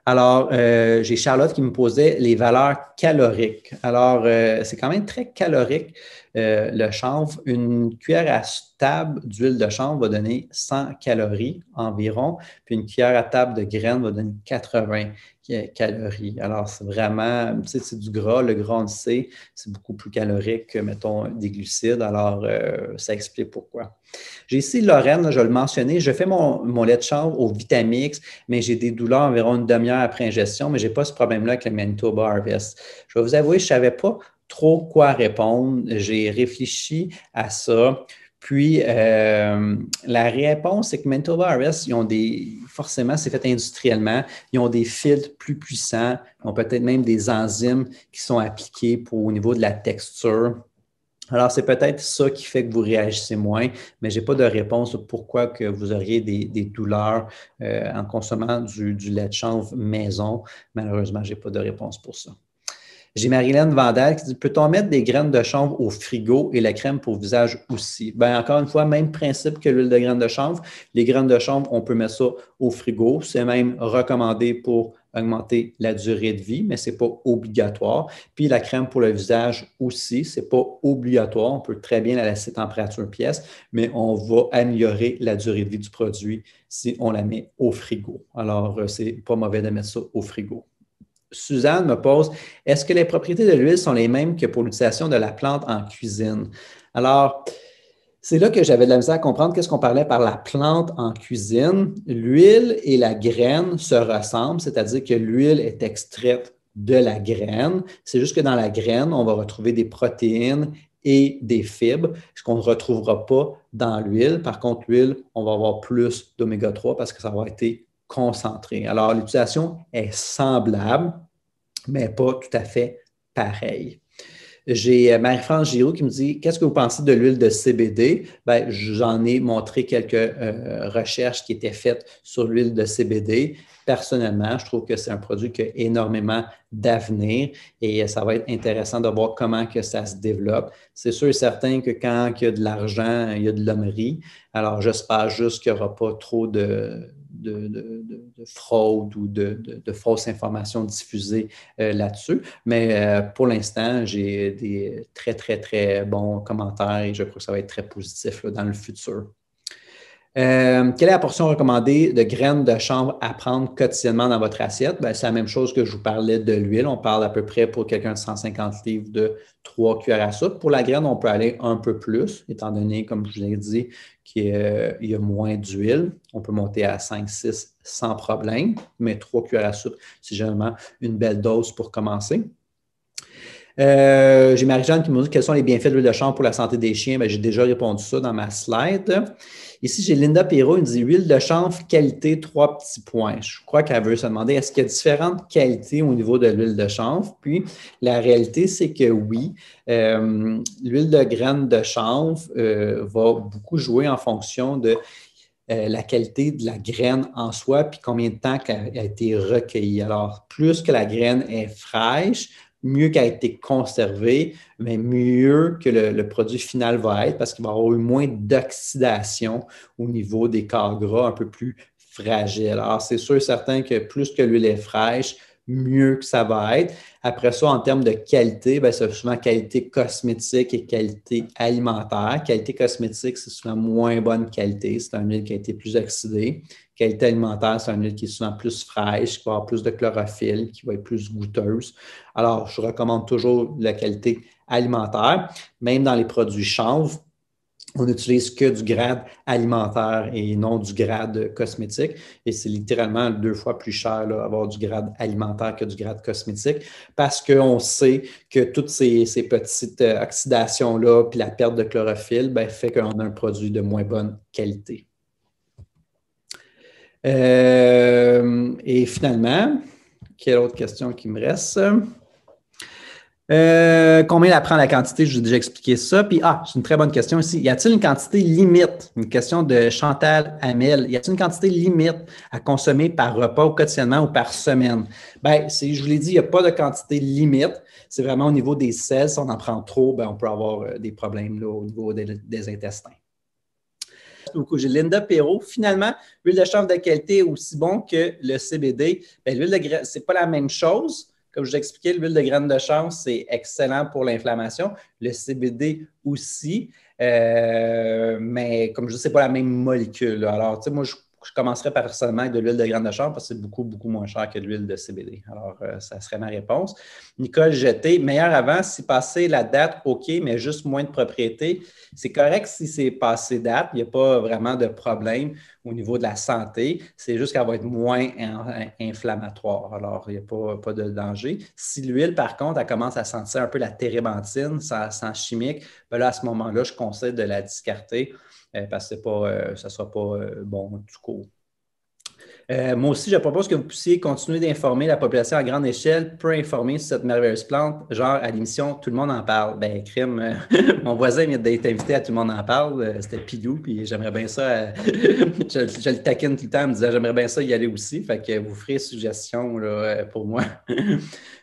Alors, euh, j'ai Charlotte qui me posait les valeurs caloriques. Alors, euh, c'est quand même très calorique, euh, le chanvre. Une cuillère à table d'huile de chanvre va donner 100 calories environ, puis une cuillère à table de graines va donner 80 calories. Alors, c'est vraiment, tu sais, c'est du gras. Le gras, on le c'est beaucoup plus calorique que, mettons, des glucides. Alors, ça explique pourquoi. J'ai ici Lorraine, je le mentionnais, je fais mon, mon lait de chanvre au Vitamix, mais j'ai des douleurs environ une demi-heure après ingestion, mais je n'ai pas ce problème-là avec le Manitoba Harvest. Je vais vous avouer, je ne savais pas trop quoi répondre. J'ai réfléchi à ça. Puis, euh, la réponse, c'est que Manitoba Harvest, ont Forcément, c'est fait industriellement. Ils ont des filtres plus puissants. Ils ont peut-être même des enzymes qui sont appliquées pour, au niveau de la texture alors, c'est peut-être ça qui fait que vous réagissez moins, mais je n'ai pas de réponse pourquoi que vous auriez des, douleurs euh, en consommant du, lait de chanvre maison. Malheureusement, je n'ai pas de réponse pour ça. J'ai Marilyn Vandal qui dit Peut-on mettre des graines de chanvre au frigo et la crème pour visage aussi Bien, Encore une fois, même principe que l'huile de graines de chanvre. Les graines de chanvre, on peut mettre ça au frigo. C'est même recommandé pour augmenter la durée de vie, mais ce n'est pas obligatoire. Puis la crème pour le visage aussi, ce n'est pas obligatoire. On peut très bien la laisser température pièce, mais on va améliorer la durée de vie du produit si on la met au frigo. Alors, euh, c'est pas mauvais de mettre ça au frigo. Suzanne me pose, est-ce que les propriétés de l'huile sont les mêmes que pour l'utilisation de la plante en cuisine? Alors, c'est là que j'avais de la misère à comprendre qu'est-ce qu'on parlait par la plante en cuisine. L'huile et la graine se ressemblent, c'est-à-dire que l'huile est extraite de la graine. C'est juste que dans la graine, on va retrouver des protéines et des fibres, ce qu'on ne retrouvera pas dans l'huile. Par contre, l'huile, on va avoir plus d'oméga 3 parce que ça va être concentré. Alors, l'utilisation est semblable, mais pas tout à fait pareille. J'ai euh, Marie-France Giraud qui me dit Qu'est-ce que vous pensez de l'huile de CBD ben, J'en ai montré quelques euh, recherches qui étaient faites sur l'huile de CBD. Personnellement, je trouve que c'est un produit qui a énormément d'avenir et euh, ça va être intéressant de voir comment que ça se développe. C'est sûr et certain que quand il y a de l'argent, il y a de l'hommerie. Alors, j'espère juste qu'il n'y aura pas trop de, de, fraude ou de, fausses informations diffusées euh, là-dessus. Mais euh, pour l'instant, j'ai des très, très, très bons commentaires et je crois que ça va être très positif dans le futur. Euh, quelle est la portion recommandée de graines de chanvre à prendre quotidiennement dans votre assiette? Ben, c'est la même chose que je vous parlais de l'huile. On parle à peu près pour quelqu'un de 150 livres de 3 cuillères à soupe. Pour la graine, on peut aller un peu plus, étant donné, comme je vous l'ai dit, qu'il y, a moins d'huile. On peut monter à 5, 6 sans problème, mais 3 cuillères à soupe, c'est généralement une belle dose pour commencer. Euh, j'ai Marie-Jeanne qui me dit quels sont les bienfaits de l'huile de chanvre pour la santé des chiens. Ben, j'ai déjà répondu ça dans ma slide. Ici, j'ai Linda Perrault, elle dit huile de chanvre, qualité, trois petits points. Je crois qu'elle veut se demander est-ce qu'il y a différentes qualités au niveau de l'huile de chanvre? Puis la réalité, c'est que oui, euh, l'huile de graine de chanvre euh, va beaucoup jouer en fonction de euh, la qualité de la graine en soi, puis combien de temps elle a été recueillie. Alors, plus que la graine est fraîche, mieux a été conservé, mais mieux que le, produit final va être parce qu'il va avoir eu moins d'oxydation au niveau des corps gras un peu plus fragiles. Alors, c'est sûr et certain que plus que l'huile est fraîche, mieux que ça va être. Après ça, en termes de qualité, ben, c'est souvent qualité cosmétique et qualité alimentaire. Qualité cosmétique, c'est souvent moins bonne qualité. C'est un huile qui a été plus oxydée qualité alimentaire, c'est un huile qui est souvent plus fraîche, qui va avoir plus de chlorophylle, qui va être plus goûteuse. Alors, je recommande toujours la qualité alimentaire. Même dans les produits chanvre, on n'utilise que du grade alimentaire et non du grade cosmétique. Et c'est littéralement deux fois plus cher d'avoir du grade alimentaire que du grade cosmétique parce qu'on sait que toutes ces, petites euh, oxydations-là, puis la perte de chlorophylle, ben, fait qu'on a un produit de moins bonne qualité. Euh, et finalement, quelle autre question qui me reste? Euh, combien la prend la quantité? Je vous ai déjà expliqué ça. Puis, ah, c'est une très bonne question ici. Y a-t-il une quantité limite? Une question de Chantal Hamel. Y a-t-il une quantité limite à consommer par repas ou quotidiennement ou par semaine? Bien, je vous l'ai dit, il n'y a pas de quantité limite. C'est vraiment au niveau des selles. Si on en prend trop, ben, on peut avoir euh, des problèmes au niveau des intestins beaucoup. J'ai Linda Perrault. Finalement, l'huile de chanvre de qualité est aussi bon que le CBD. Ben, l'huile de ce c'est pas la même chose. Comme je vous l'expliquais, l'huile de graines de chanvre, c'est excellent pour l'inflammation. Le CBD aussi. Euh, mais comme je dis, ce pas la même molécule. Alors, tu sais, moi, je je commencerais par seulement de l'huile de grande de parce que c'est beaucoup, beaucoup moins cher que l'huile de CBD. Alors, euh, ça serait ma réponse. Nicole Jeté, meilleur avant, si passé la date, OK, mais juste moins de propriétés. C'est correct si c'est passé date, il n'y a pas vraiment de problème au niveau de la santé. C'est juste qu'elle va être moins inflammatoire. Alors, il n'y a pas, de danger. Si l'huile, par contre, elle commence à sentir un peu la térébenthine, ça sens chimique, ben là, à ce moment-là, je conseille de la discarter euh, parce que pas, euh, ça ne sera pas euh, bon du coup. moi aussi, je propose que vous puissiez continuer d'informer la population à grande échelle, peu informer sur cette merveilleuse plante, genre à l'émission Tout le monde en parle. Ben, crime, mon voisin vient d'être invité à Tout le monde en parle. C'était Pidou, puis j'aimerais bien ça. je, le taquine tout le temps en me disant j'aimerais bien ça y aller aussi. Fait que vous ferez suggestion pour moi.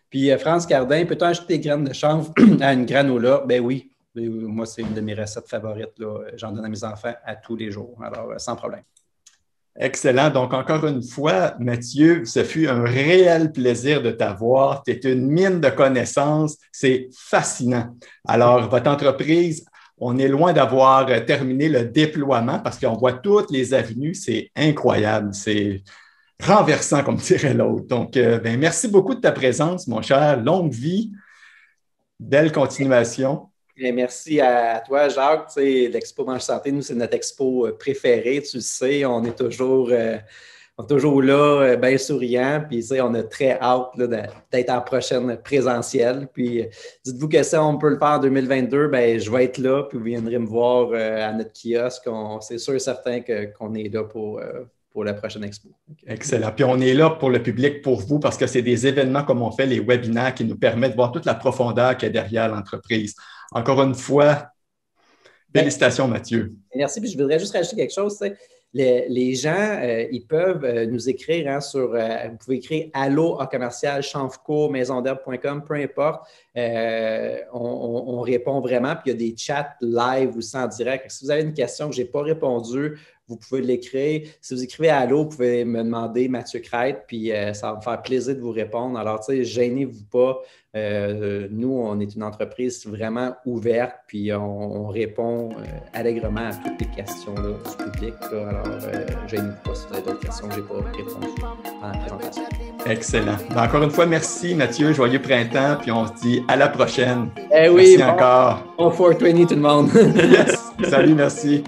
puis, France Cardin, peut-on ajouter des graines de chanvre à une granola? Ben oui, euh, moi, c'est une de mes recettes favorites. J'en donne à mes enfants à tous les jours. Alors, euh, sans problème. Excellent. Donc, encore une fois, Mathieu, ce fut un réel plaisir de t'avoir. Tu es une mine de connaissances. C'est fascinant. Alors, votre entreprise, on est loin d'avoir euh, terminé le déploiement parce qu'on voit toutes les avenues. C'est incroyable. C'est renversant, comme dirait l'autre. Donc, ben, merci beaucoup de ta présence, mon cher. Longue vie. Belle continuation merci à toi, Jacques. L'Expo manche Santé, nous, c'est notre expo euh, préférée, tu le sais. On est toujours, euh, toujours là, euh, bien souriant. Puis, tu sais, on a très hâte d'être en prochaine présentielle. Puis, dites-vous que ça, on peut le faire en 2022, ben, je vais être là. Puis, vous viendrez me voir à notre kiosque. c'est sûr et certain qu'on est là pour, la prochaine expo. Excellent. Puis on est là pour le public, pour vous, parce que c'est des événements comme on fait les webinaires qui nous permettent de voir toute la profondeur qu'il y a derrière l'entreprise. Encore une fois, félicitations, Mathieu. Ben, merci. Puis je voudrais juste rajouter quelque chose. Les, gens, euh, ils peuvent euh, nous écrire hein, sur, euh, vous pouvez écrire allo à commercial, chanfco, maisonderbe.com, peu importe. On, répond vraiment. Puis il y a des chats live aussi en direct. Si vous avez une question que je n'ai pas répondu, vous pouvez l'écrire. Si vous écrivez allo, vous pouvez me demander Mathieu Crête, puis ça va me faire plaisir de vous répondre. Alors, tu gênez-vous pas. Euh, nous, on est une entreprise vraiment ouverte, puis on, répond euh, allègrement à toutes les questions du public. Alors, euh, je une pas si vous avez d'autres questions que je n'ai pas répondu à la présentation. Excellent. Ben, encore une fois, merci Mathieu, joyeux printemps, puis on se dit à la prochaine. Eh oui, merci encore. Bon 420 tout le monde. yes. Salut, merci.